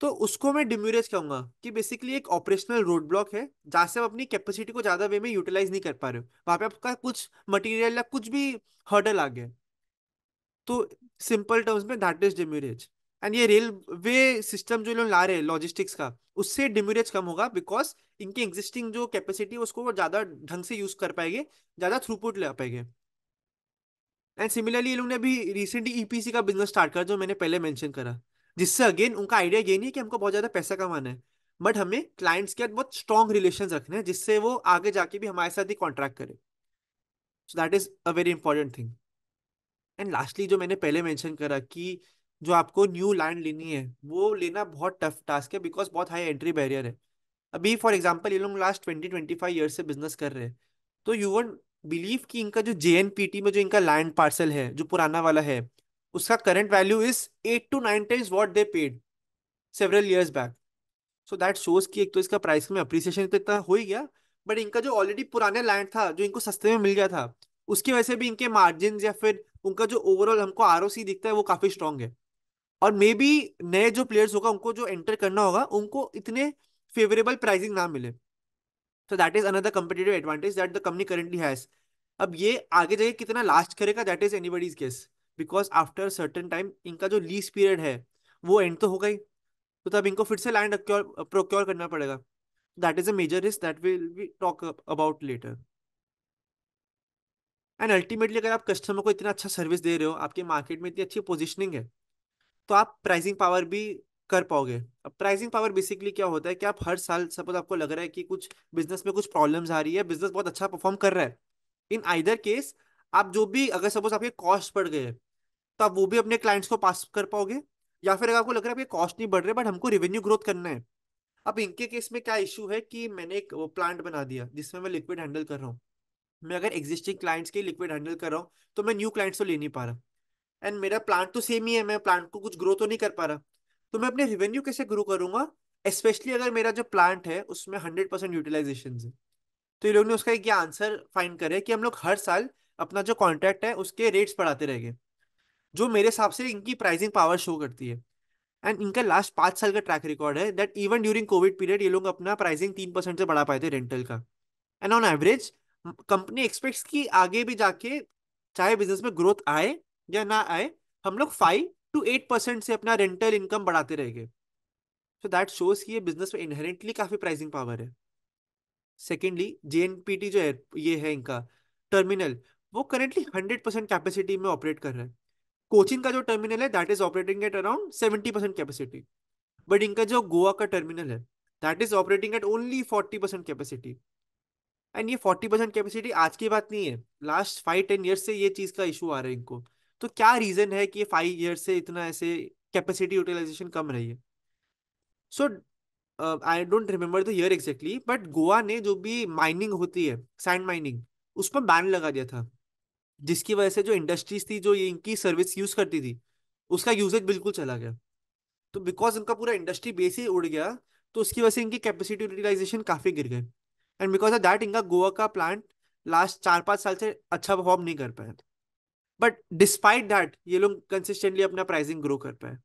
[SPEAKER 1] तो उसको मैं डिम्यूरेज कहूंगा कि बेसिकली एक ऑपरेशनल रोड ब्लॉक है जहाँ से आप अपनी कैपेसिटी को ज्यादा वे में यूटिलाइज नहीं कर पा रहे हो वहां पे आपका कुछ मटेरियल या कुछ भी हर्डल आ गया तो सिंपल टर्म्स में दैट इज डिम्यूरेज एंड ये रेलवे सिस्टम जो इन्होंने ला रहे हैं लॉजिस्टिक्स का उससे डिम्यूरेज कम होगा बिकॉज इनकी एग्जिस्टिंग जो कैपेसिटी उसको वो ज़्यादा ढंग से यूज़ कर पाएंगे ज़्यादा थ्रूपुट ले पाएंगे एंड सिमिलरली इन्होंने ने अभी रिसेंटली ईपीसी e का बिजनेस स्टार्ट कर जो मैंने पहले मेंशन करा जिससे अगेन उनका आइडिया ये नहीं है कि हमको बहुत ज़्यादा पैसा कमाना है बट हमें क्लाइंट्स के साथ बहुत स्ट्रॉन्ग रिलेशन रखने हैं जिससे वो आगे जाके भी हमारे साथ ही कॉन्ट्रैक्ट करे so that is a very important thing and lastly जो मैंने पहले मैंशन करा कि जो आपको न्यू लैंड लेनी है वो लेना बहुत टफ टास्क है बिकॉज बहुत हाई एंट्री बैरियर है अभी फॉर एग्जाम्पल ये लोग last twenty twenty five year से बिजनेस कर रहे हैं तो यू वन बिलीव कि इनका जो जे एन पी टी में जो इनका लैंड पार्सल है जो पुराना वाला है उसका current value is at two nine times what they paid several years back so that shows कि एक तो इसका प्राइस में अप्रिसिएशन तो इतना हो ही गया बट इनका जो ऑलरेडी पुराने लैंड था जो इनको सस्ते में मिल गया था उसकी वजह से भी इनके मार्जिन या फिर उनका जो ओवरऑल हमको आर दिखता है वो काफी स्ट्रांग है और मे बी नए जो प्लेयर्स होगा उनको जो एंटर करना होगा उनको इतने फेवरेबल प्राइजिंग ना मिले so that is another competitive advantage that the company currently has अब ये आगे जाके कितना लास्ट करेगा that is anybody's guess because after certain time इनका जो लीज पीरियड है वो एंड तो होगा ही तो तब इनको फिर से लैंड प्रोक्योर करना पड़ेगा that is a major risk that will be talk about later and ultimately अगर आप कस्टमर को इतना अच्छा सर्विस दे रहे हो आपके मार्केट में इतनी अच्छी पोजिशनिंग है तो आप प्राइसिंग पावर भी कर पाओगे अब प्राइसिंग पावर बेसिकली क्या होता है कि आप हर साल सपोज आपको लग रहा है कि कुछ बिजनेस में कुछ प्रॉब्लम्स आ रही है बिजनेस बहुत अच्छा परफॉर्म कर रहा है इन आइदर केस आप जो भी अगर सपोज आपके कॉस्ट बढ़ गए तो आप वो भी अपने क्लाइंट्स को पास कर पाओगे या फिर अगर आपको लग रहा है आपके कॉस्ट नहीं बढ़ रहे बट हमको रेवेन्यू ग्रोथ करना है अब इनके केस में क्या इशू है कि मैंने एक प्लांट बना दिया जिसमें मैं लिक्विड हैंडल कर रहा हूँ मैं अगर एग्जिस्टिंग क्लाइंट्स के लिक्विड हैंडल कर रहा हूँ तो मैं न्यू क्लाइंट्स को ले नहीं पा रहा एंड मेरा प्लांट तो सेम ही है मैं प्लांट को कुछ ग्रो तो नहीं कर पा रहा तो मैं अपने रेवेन्यू कैसे ग्रो करूंगा स्पेशली अगर मेरा जो प्लांट है उसमें हंड्रेड परसेंट यूटिलाइजेशन है तो ये लोग ने उसका एक आंसर फाइंड करे कि हम लोग हर साल अपना जो कॉन्ट्रैक्ट है उसके रेट्स बढ़ाते रहेंगे जो मेरे हिसाब से इनकी प्राइसिंग पावर शो करती है एंड इनका लास्ट पाँच साल का ट्रैक रिकॉर्ड है that even during Covid period ये लोग अपना प्राइसिंग तीन परसेंट से बढ़ा पाए थे रेंटल का and on average company expects कि आगे भी जाके चाहे बिजनेस में ग्रोथ आए या ना आए हम लोग फाइव टू एट परसेंट से अपना रेंटल इनकम बढ़ाते रहेंगे सो दैट शोज कि ये बिजनेस में इनहेरेंटली काफी प्राइसिंग पावर है सेकेंडली टी जो है ये है इनका टर्मिनल वो करेंटली हंड्रेड परसेंट कैपेसिटी में ऑपरेट कर रहा है कोचिंग का जो टर्मिनल है that is operating at around seventy percent capacity but इनका जो गोवा का टर्मिनल है that is operating at only forty percent capacity and ये फोर्टी परसेंट कैपेसिटी आज की बात नहीं है लास्ट फाइव टेन ईयर्स से ये चीज़ का इशू आ रहा है इनको तो क्या रीजन है कि फाइव ईयर से इतना ऐसे कैपेसिटी यूटिलाइजेशन कम रही है so I don't remember the year exactly but Goa ने जो भी माइनिंग होती है सैंड माइनिंग उस पर बैन लगा दिया था जिसकी वजह से जो इंडस्ट्रीज थी जो इनकी सर्विस यूज करती थी उसका यूजेज बिल्कुल चला गया तो बिकॉज इनका पूरा इंडस्ट्री बेस ही उड़ गया तो उसकी वजह से इनकी कैपेसिटी यूटिलाइजेशन काफ़ी गिर गए एंड बिकॉज ऑफ दैट इनका गोवा का प्लांट लास्ट चार पाँच साल से अच्छा परफॉर्म नहीं कर पाया था बट डिस्पाइट दैट ये लोग कंसिस्टेंटली अपना प्राइसिंग ग्रो कर पाए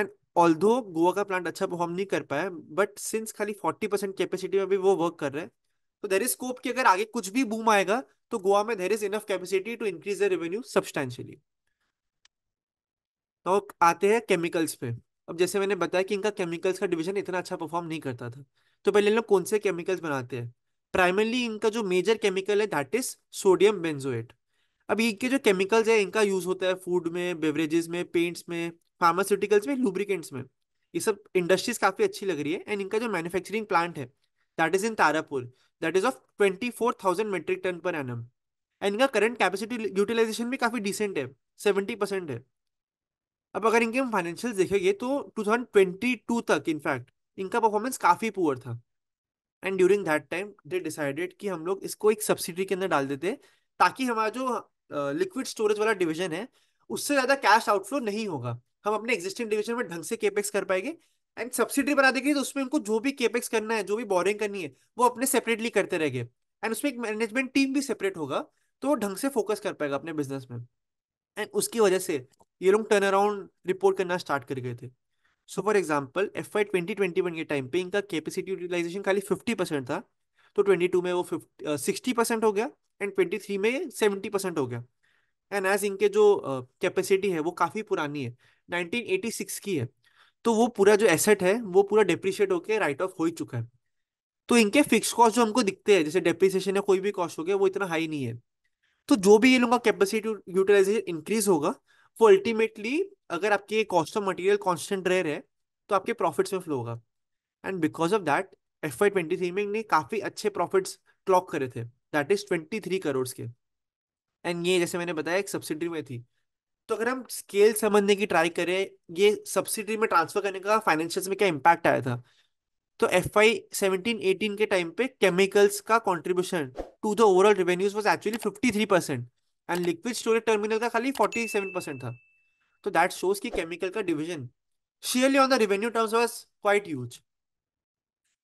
[SPEAKER 1] एंड ऑल गोवा का प्लांट अच्छा परफॉर्म नहीं कर पाया बट सिंस खाली फोर्टी परसेंट कैपेसिटी में भी वो वर्क कर रहे हैं तो देर इज स्कोप कि अगर आगे कुछ भी बूम आएगा तो गोवा में there is enough capacity to increase the revenue substantially तो आते हैं केमिकल्स पे अब जैसे मैंने बताया कि इनका केमिकल्स का डिवीजन इतना अच्छा परफॉर्म नहीं करता था तो पहले लोग कौन से केमिकल्स बनाते हैं प्राइमरली इनका जो मेजर केमिकल है दैट इज सोडियम बेंजोएट अब ये के जो केमिकल्स है इनका यूज होता है फूड में बेवरेजेस में पेंट्स में फार्मास्यूटिकल्स में लुब्रिकेंट्स में ये सब इंडस्ट्रीज काफी अच्छी लग रही है एंड इनका जो मैन्युफैक्चरिंग प्लांट है that is in Tarapur that is of twenty four thousand metric ton per annum and इनका करंट कैपेसिटी यूटिलाइजेशन भी काफी डिसेंट है सेवेंटी परसेंट है अब अगर इनके हम फाइनेंशियल देखेंगे तो टू थाउजेंड ट्वेंटी टू तक इनफैक्ट इनका परफॉर्मेंस काफ़ी पुअर था and during that time they decided कि हम लोग इसको एक सब्सिडी के अंदर डाल देते ताकि हमारा जो लिक्विड स्टोरेज वाला डिविजन है उससे ज्यादा कैश आउटफ्लो नहीं होगा हम अपने एग्जिस्टिंग डिविजन में ढंग से केपेक्स कर पाएंगे एंड सब्सिडी बना देंगे तो उसमें उनको जो भी केपेक्स करना है जो भी बोरिंग करनी है वो अपने सेपरेटली करते रहेंगे एंड उसमें एक मैनेजमेंट टीम भी सेपरेट होगा तो वो ढंग से फोकस कर पाएगा अपने बिजनेस में एंड उसकी वजह से ये लोग टर्न अराउंड रिपोर्ट करना स्टार्ट कर गए थे so for example F I twenty twenty one के टाइम पे इनका कैपेसिटी यूटिलाइजेशन खाली फिफ्टी परसेंट था तो ट्वेंटी टू में वो फिफ्टी सिक्सटी परसेंट हो गया एंड ट्वेंटी थ्री में सेवेंटी परसेंट हो गया एंड एज इनके जो कैपेसिटी uh, है वो काफ़ी पुरानी है 1986 की है तो वो पूरा जो एसेट है वो पूरा डिप्रिशिएट होकर राइट ऑफ हो ही चुका है तो इनके फिक्स कॉस्ट जो हमको दिखते हैं जैसे डेप्रिसिएशन या कोई भी कॉस्ट हो गया वो इतना हाई नहीं है तो जो भी ये लोगों का कैपेसिटी यूटिलाइजेशन इंक्रीज होगा वो अल्टीमेटली अगर आपके कॉस्ट ऑफ मटेरियल कॉन्स्टेंट रह रहे तो आपके प्रॉफिट्स में फ्लो होगा and because of that F I twenty three में इन्हें काफी अच्छे प्रॉफिट्स क्लॉक करे थे that is twenty three crore के एंड ये जैसे मैंने बताया एक सब्सिडी में थी तो अगर हम स्केल समझने की ट्राई करें ये सब्सिडी में ट्रांसफर करने का फाइनेंशियल में क्या इम्पैक्ट आया था तो एफ आई सेवनटीन एटीन के टाइम पे केमिकल्स का contribution to the overall revenues was actually fifty three percent and liquid storage terminal का खाली फोर्टी सेवन परसेंट था तो दैट शोज की केमिकल का division sheerly on the revenue terms was quite use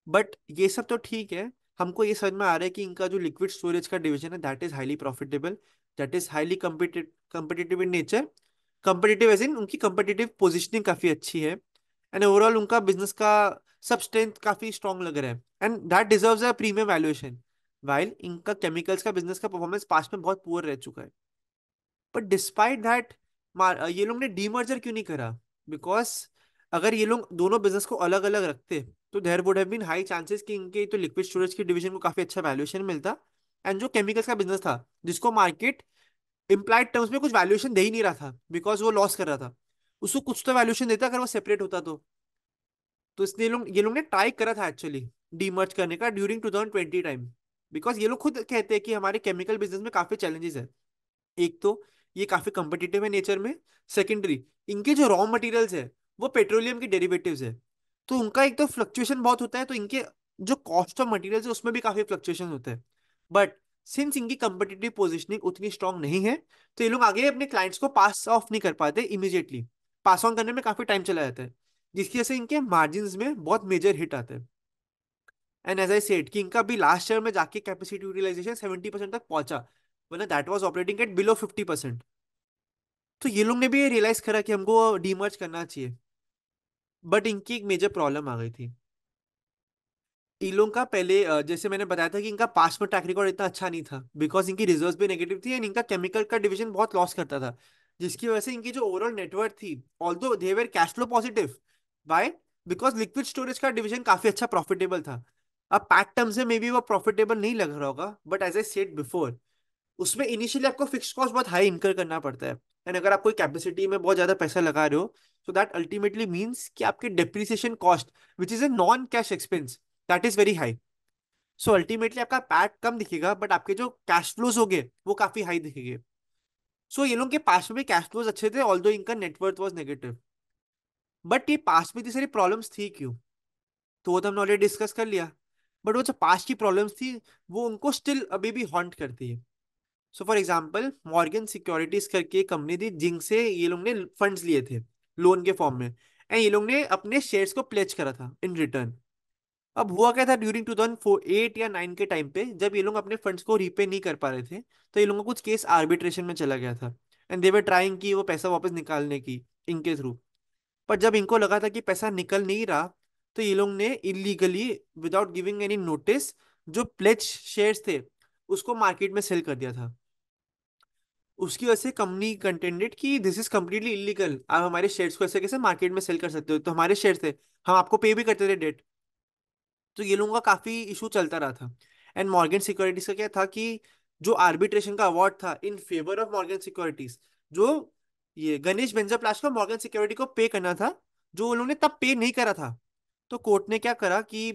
[SPEAKER 1] but ये सब तो ठीक है हमको ये समझ में आ रहा है कि इनका जो लिक्विड स्टोरेज का डिविजन है that is highly profitable that is highly competitive in nature competitive as in उनकी कम्पिटेटिव पोजिशनिंग काफ़ी अच्छी है एंड ओवरऑल उनका बिजनेस का सब स्ट्रेंथ काफ़ी स्ट्रॉन्ग लग रहा है and that deserve a premium valuation while इनका केमिकल्स का बिजनेस का परफॉर्मेंस पास्ट में बहुत पुअर रह चुका है बट डिस्पाइट दैट ये लोग ने डीमर्जर क्यों नहीं करा बिकॉज अगर ये लोग दोनों बिजनेस को अलग अलग रखते तो there would have been high chances कि इनके तो लिक्विड स्टोरेज की डिवीजन को काफी अच्छा वैल्यूएशन मिलता एंड जो केमिकल्स का बिजनेस था जिसको मार्केट इम्प्लाइड टर्म्स में कुछ वैल्यूएशन दे ही नहीं रहा था बिकॉज वो लॉस कर रहा था उसको कुछ तो वैल्यूएशन देता अगर वो सेपरेट होता तो तो इसलिए लोग ये लोग ने ट्राई करा था एक्चुअली डीमर्ज करने का during two thousand twenty time because ये लोग खुद कहते हैं कि हमारे केमिकल बिजनेस में काफी चैलेंजेस है एक तो ये काफी कंपटिटिव है नेचर में सेकेंडरी इनके जो रॉ मटेरियल्स है वो पेट्रोलियम के डेरिवेटिव्स है तो उनका एक तो फ्लक्चुएशन बहुत होता है तो इनके जो कॉस्ट ऑफ मटीरियल है उसमें भी काफी फ्लक्चुएशन होते हैं बट सिंस इनकी कंपिटेटिव पोजिशनिंग उतनी स्ट्रांग नहीं है तो ये लोग आगे अपने क्लाइंट्स को पास ऑफ नहीं कर पाते इमीजिएटली पास ऑन करने में काफी टाइम चला जाता है जिसकी वजह से इनके मार्जिन में बहुत मेजर हिट आते हैं एंड एज आई सेट कि इनका भी लास्ट ईयर में जाके कैपेसिटी यूटिलाइजेशन सेवेंटी परसेंट तक पहुंचा मतलब that was operating at below fifty percent तो ये लोग ने भी ये रियलाइज करा कि हमको डीमर्ज करना चाहिए बट इनकी एक मेजर प्रॉब्लम आ गई थी टीलों का पहले जैसे मैंने बताया था कि इनका पास में ट्रैक रिकॉर्ड इतना अच्छा नहीं था बिकॉज इनकी रिजर्व भी नेगेटिव थी एंड इनका केमिकल का डिविजन बहुत लॉस करता था जिसकी वजह से इनकी जो ओवरऑल नेटवर्क थी although they were cash flow positive by because liquid storage का डिविजन काफी अच्छा प्रॉफिटेबल था अब पैट टर्म से मे बी वो प्रॉफिटेबल नहीं लग रहा होगा but as a set before उसमें इनिशियली आपको फिक्स कॉस्ट बहुत हाई इनकर करना पड़ता है एंड अगर आप कोई कैपेसिटी में बहुत ज्यादा पैसा लगा रहे हो सो दैट अल्टीमेटली मीन्स कि आपके depreciation cost which is a non cash expense that is very high so ultimately आपका पैट कम दिखेगा बट आपके जो कैश फ्लोज हो गए वो काफी हाई दिखेंगे सो so, ये लोग के पास में भी कैश फ्लोज अच्छे थे ऑल दो इनका नेटवर्थ वॉज नेगेटिव बट ये पास में इतनी सारी प्रॉब्लम्स थी क्यों तो वो तो हमने ऑलरेडी डिस्कस कर लिया बट वो जो पास की प्रॉब्लम्स थी वो उनको स्टिल अभी भी हॉन्ट करती है so for example Morgan securities करके कंपनी थी जिनसे ये लोग ने फंड्स लिए थे लोन के फॉर्म में एंड ये लोग ने अपने शेयर्स को प्लेज करा था इन रिटर्न अब हुआ क्या था during two thousand four eight या नाइन के टाइम पे जब ये लोग अपने फंड्स को रीपे नहीं कर पा रहे थे तो ये लोगों का कुछ केस आर्बिट्रेशन में चला गया था एंड दे वर ट्राइंग की वो पैसा वापस निकालने की इनके थ्रू पर जब इनको लगा था कि पैसा निकल नहीं रहा तो ये लोग ने illegally without giving any notice जो प्लेज शेयर्स थे उसको मार्केट में सेल कर दिया था उसकी वजह से कंपनी कंटेंडेड कि दिस इज कम्प्लीटली इलीगल आप हमारे शेयर्स को ऐसे कैसे मार्केट में सेल कर सकते हो तो हमारे शेयर थे हम आपको पे भी करते थे डेट तो ये लोगों का काफ़ी इशू चलता रहा था एंड मॉर्गन सिक्योरिटीज का क्या था कि जो आर्बिट्रेशन का अवार्ड था in favour of Morgan securities जो ये गणेश प्लास्ट का मॉर्गन सिक्योरिटी को पे करना था जो उन्होंने तब पे नहीं करा था तो कोर्ट ने क्या करा कि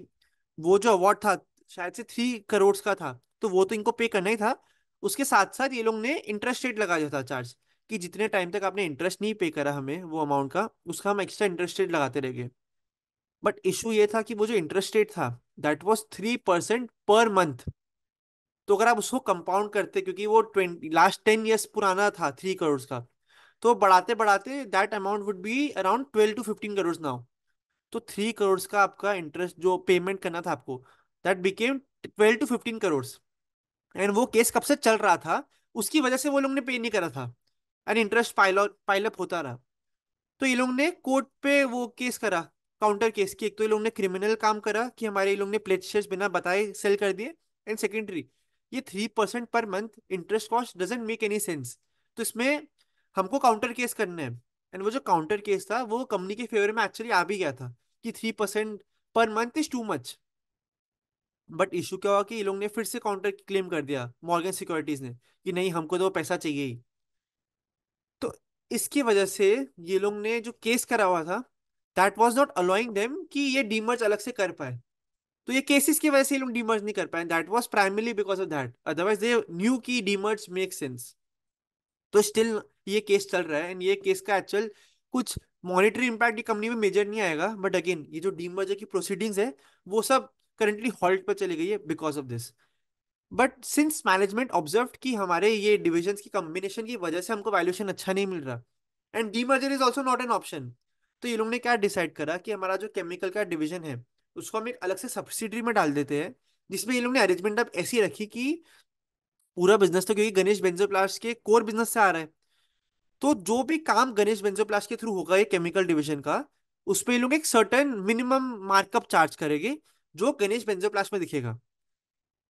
[SPEAKER 1] वो जो अवार्ड था शायद से थ्री करोड़ का था तो वो तो इनको पे करना ही था उसके साथ साथ ये लोग ने इंटरेस्ट रेट लगा दिया था चार्ज कि जितने टाइम तक आपने इंटरेस्ट नहीं पे करा हमें वो अमाउंट का उसका हम एक्स्ट्रा इंटरेस्ट रेट लगाते रह गए बट इशू ये था कि वो जो इंटरेस्ट रेट था that was three percent per month तो अगर आप उसको कंपाउंड करते क्योंकि वो ट्वेंटी लास्ट टेन ईयर्स पुराना था थ्री करोड़ का तो बढ़ाते बढ़ाते that amount would be around twelve to fifteen crore now तो थ्री करोड़ का आपका इंटरेस्ट जो पेमेंट करना था आपको that became twelve to fifteen crore and वो केस कब से चल रहा था उसकी वजह से वो लोग ने पे नहीं करा था एंड इंटरेस्ट अप होता रहा तो ये लोग ने कोर्ट पे वो केस करा काउंटर केस की एक तो ये लोग ने क्रिमिनल काम करा कि हमारे ये लोग ने प्लेट बिना बताए सेल कर दिए एंड सेकेंडरी ये three percent per month interest cost doesn't make any sense तो इसमें हमको काउंटर केस करना है एंड वो जो काउंटर केस था वो कंपनी के फेवर में एक्चुअली आ भी गया था कि three percent per month is too much but issue क्या हुआ कि ये लोग ने फिर से काउंटर क्लेम कर दिया मॉर्गन सिक्योरिटीज ने कि नहीं हमको तो पैसा चाहिए ही तो इसकी वजह से ये लोग ने जो केस करा हुआ था that was not allowing them कि ये डीमर्ज अलग से कर पाए तो ये केसेस की वजह से ये लोग डीमर्ज नहीं कर पाए that was primarily because of that otherwise they knew की डीमर्ज मेक सेंस तो स्टिल ये केस चल रहा है एंड ये केस का एक्चुअल कुछ मॉनिटरी इम्पैक्ट कंपनी में मेजर नहीं आएगा बट अगेन ये जो डीमर्जर की प्रोसीडिंग्स है वो सब करंटली हॉल्ट पर चली गई है because of this but since management observe कि हमारे ये डिविजन की कम्बिनेशन की वजह से हमको वैल्यूशन अच्छा नहीं मिल रहा and demerger is also not an option तो ये लोग ने क्या डिसाइड करा कि हमारा जो केमिकल का डिविजन है उसको हम एक अलग से सब्सिडरी में डाल देते हैं जिसमें ये लोग ने अरेंजमेंट अब ऐसी रखी कि पूरा बिजनेस तो क्योंकि गणेश बेंजोप्लास्ट के कोर बिजनेस से आ रहा है तो जो भी काम गणेश बेंजोप्लास्ट के थ्रू होगा ये केमिकल डिविजन का उस पर ये लोग एक सर्टन मिनिमम मार्कअप चार्ज करेगी जो गणेश बेंजोप्लास्ट में दिखेगा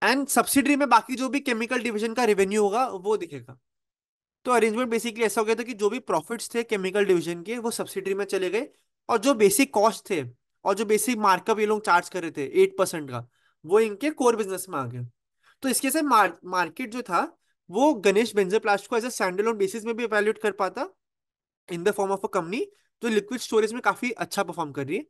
[SPEAKER 1] एंड सब्सिडी में बाकी जो भी केमिकल डिविजन का रेवेन्यू होगा वो दिखेगा तो अरेंजमेंट बेसिकली ऐसा हो गया था कि जो भी प्रॉफिट्स थे केमिकल डिविजन के वो सब्सिडी में चले गए और जो बेसिक कॉस्ट थे और जो बेसिक मार्कअप ये लोग चार्ज कर रहे थे एट परसेंट का वो इनके कोर बिजनेस में आ गए तो इसके से मार, मार्केट जो था वो गणेश बेंजोप्लास्ट को एज ए ऑन बेसिस में भी इवेल्यूट कर पाता in the form of a company जो लिक्विड स्टोरेज में काफी अच्छा परफॉर्म कर रही है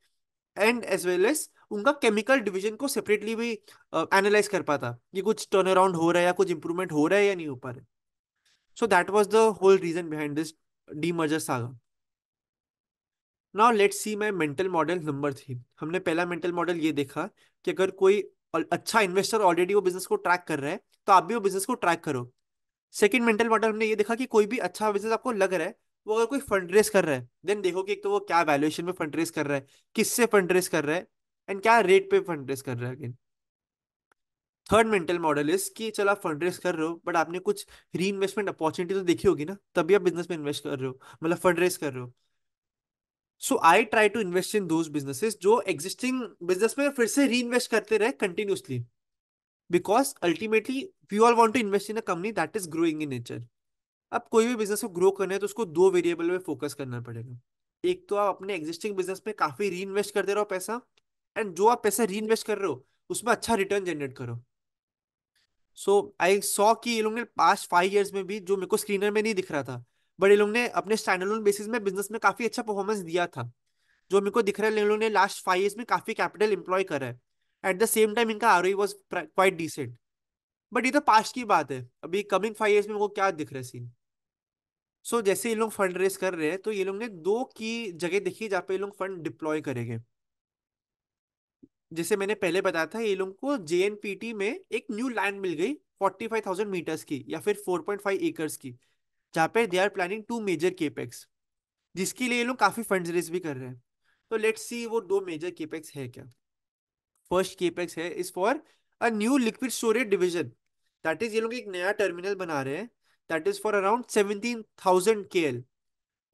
[SPEAKER 1] एंड एज वेल एज उनका केमिकल डिवीजन को सेपरेटली भी एनालाइज uh, कर पाता कि कुछ टर्न अराउंड हो रहा है या कुछ इंप्रूवमेंट हो रहा है या नहीं हो पा रहा so that was the whole reason behind this demerger saga now let see my mental model number three हमने पहला मेंटल मॉडल ये देखा कि अगर कोई अच्छा इन्वेस्टर ऑलरेडी वो बिजनेस को ट्रैक कर रहा है तो आप भी वो बिजनेस को ट्रैक करो सेकेंड मेंटल मॉडल हमने ये देखा कि कोई भी अच्छा बिजनेस आपको लग रहा है वो अगर कोई फंड रेस कर रहा है देन देखो कि एक तो वो क्या वैल्यूएशन में फंड रेस कर रहा है किससे फंड रेस कर रहा है एंड क्या रेट पे फंड रेस कर रहा है again third mental model is कि चलो आप फंड रेस कर रहे हो बट आपने कुछ री इन्वेस्टमेंट अपॉर्चुनिटी तो देखी होगी ना तभी आप बिजनेस में इन्वेस्ट कर रहे हो मतलब फंड रेस कर रहे हो so I try to invest in those businesses जो एग्जिस्टिंग बिजनेस में फिर से री इन्वेस्ट करते रहे continuously because ultimately we all want to invest in a company that is growing in nature अब कोई भी बिजनेस को ग्रो करना है तो उसको दो वेरिएबल में फोकस करना पड़ेगा एक तो आप अपने एग्जिस्टिंग बिजनेस में काफी री इन्वेस्ट करते रहो पैसा एंड जो आप पैसा री इन्वेस्ट कर रहे हो उसमें अच्छा रिटर्न जनरेट करो सो आई सॉ कि ये लोग ने पास्ट फाइव ईयर्स में भी जो मेरे को स्क्रीनर में नहीं दिख रहा था बट ये लोग ने अपने स्टैंडलोन बेसिस में बिजनेस में काफी अच्छा परफॉर्मेंस दिया था जो मेरे को दिख रहा है इन लोगों ने लास्ट फाइव ईयर्स में काफी कैपिटल इंप्लॉय करा है एट द सेम टाइम इनका R O was quite decent but ये तो पास्ट की बात है अभी कमिंग फाइव ईयर्स में वो क्या दिख रहा है सीन सो so, जैसे ये लोग फंड रेस कर रहे हैं तो ये लोग ने दो की जगह देखी जहाँ पे ये लोग फंड डिप्लॉय करेंगे जैसे मैंने पहले बताया था ये लोग को जेएनपीटी में एक न्यू लैंड मिल गई फोर्टी फाइव थाउजेंड मीटर्स की या फिर फोर पॉइंट फाइव एकर्स की जहाँ पे they are planning to major capex जिसके लिए ये लोग काफ़ी फंड रेस भी कर रहे हैं तो लेट्स सी वो दो मेजर केपेक्स है क्या फर्स्ट केपेक्स है is for a new liquid storage division that is ये लोग एक नया टर्मिनल बना रहे हैं that is for around seventeen thousand K L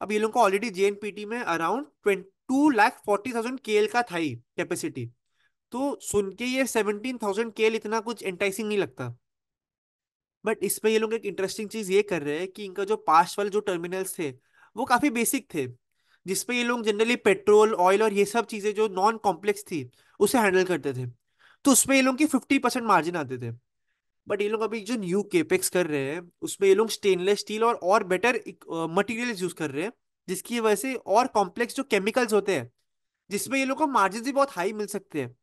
[SPEAKER 1] अब ये लोग को ऑलरेडी जे में around two lakh forty thousand K L का था ही कैपेसिटी तो सुन के ये सेवनटीन थाउजेंड के एल इतना कुछ एंटाइसिंग नहीं लगता बट इसमें ये लोग एक इंटरेस्टिंग चीज़ ये कर रहे हैं कि इनका जो पास वाले जो टर्मिनल्स थे वो काफ़ी बेसिक थे जिसपे ये लोग जनरली पेट्रोल ऑयल और ये सब चीज़ें जो नॉन कॉम्प्लेक्स थी उसे हैंडल करते थे तो उसमें ये लोग की फिफ्टी परसेंट मार्जिन आते थे बट ये लोग अभी जो न्यू केपेक्स कर रहे हैं उसमें ये लोग स्टेनलेस स्टील और और बेटर मटेरियल यूज कर रहे हैं जिसकी वजह से और कॉम्प्लेक्स जो केमिकल्स होते हैं जिसमें ये लोग को मार्जिन भी बहुत हाई मिल सकते हैं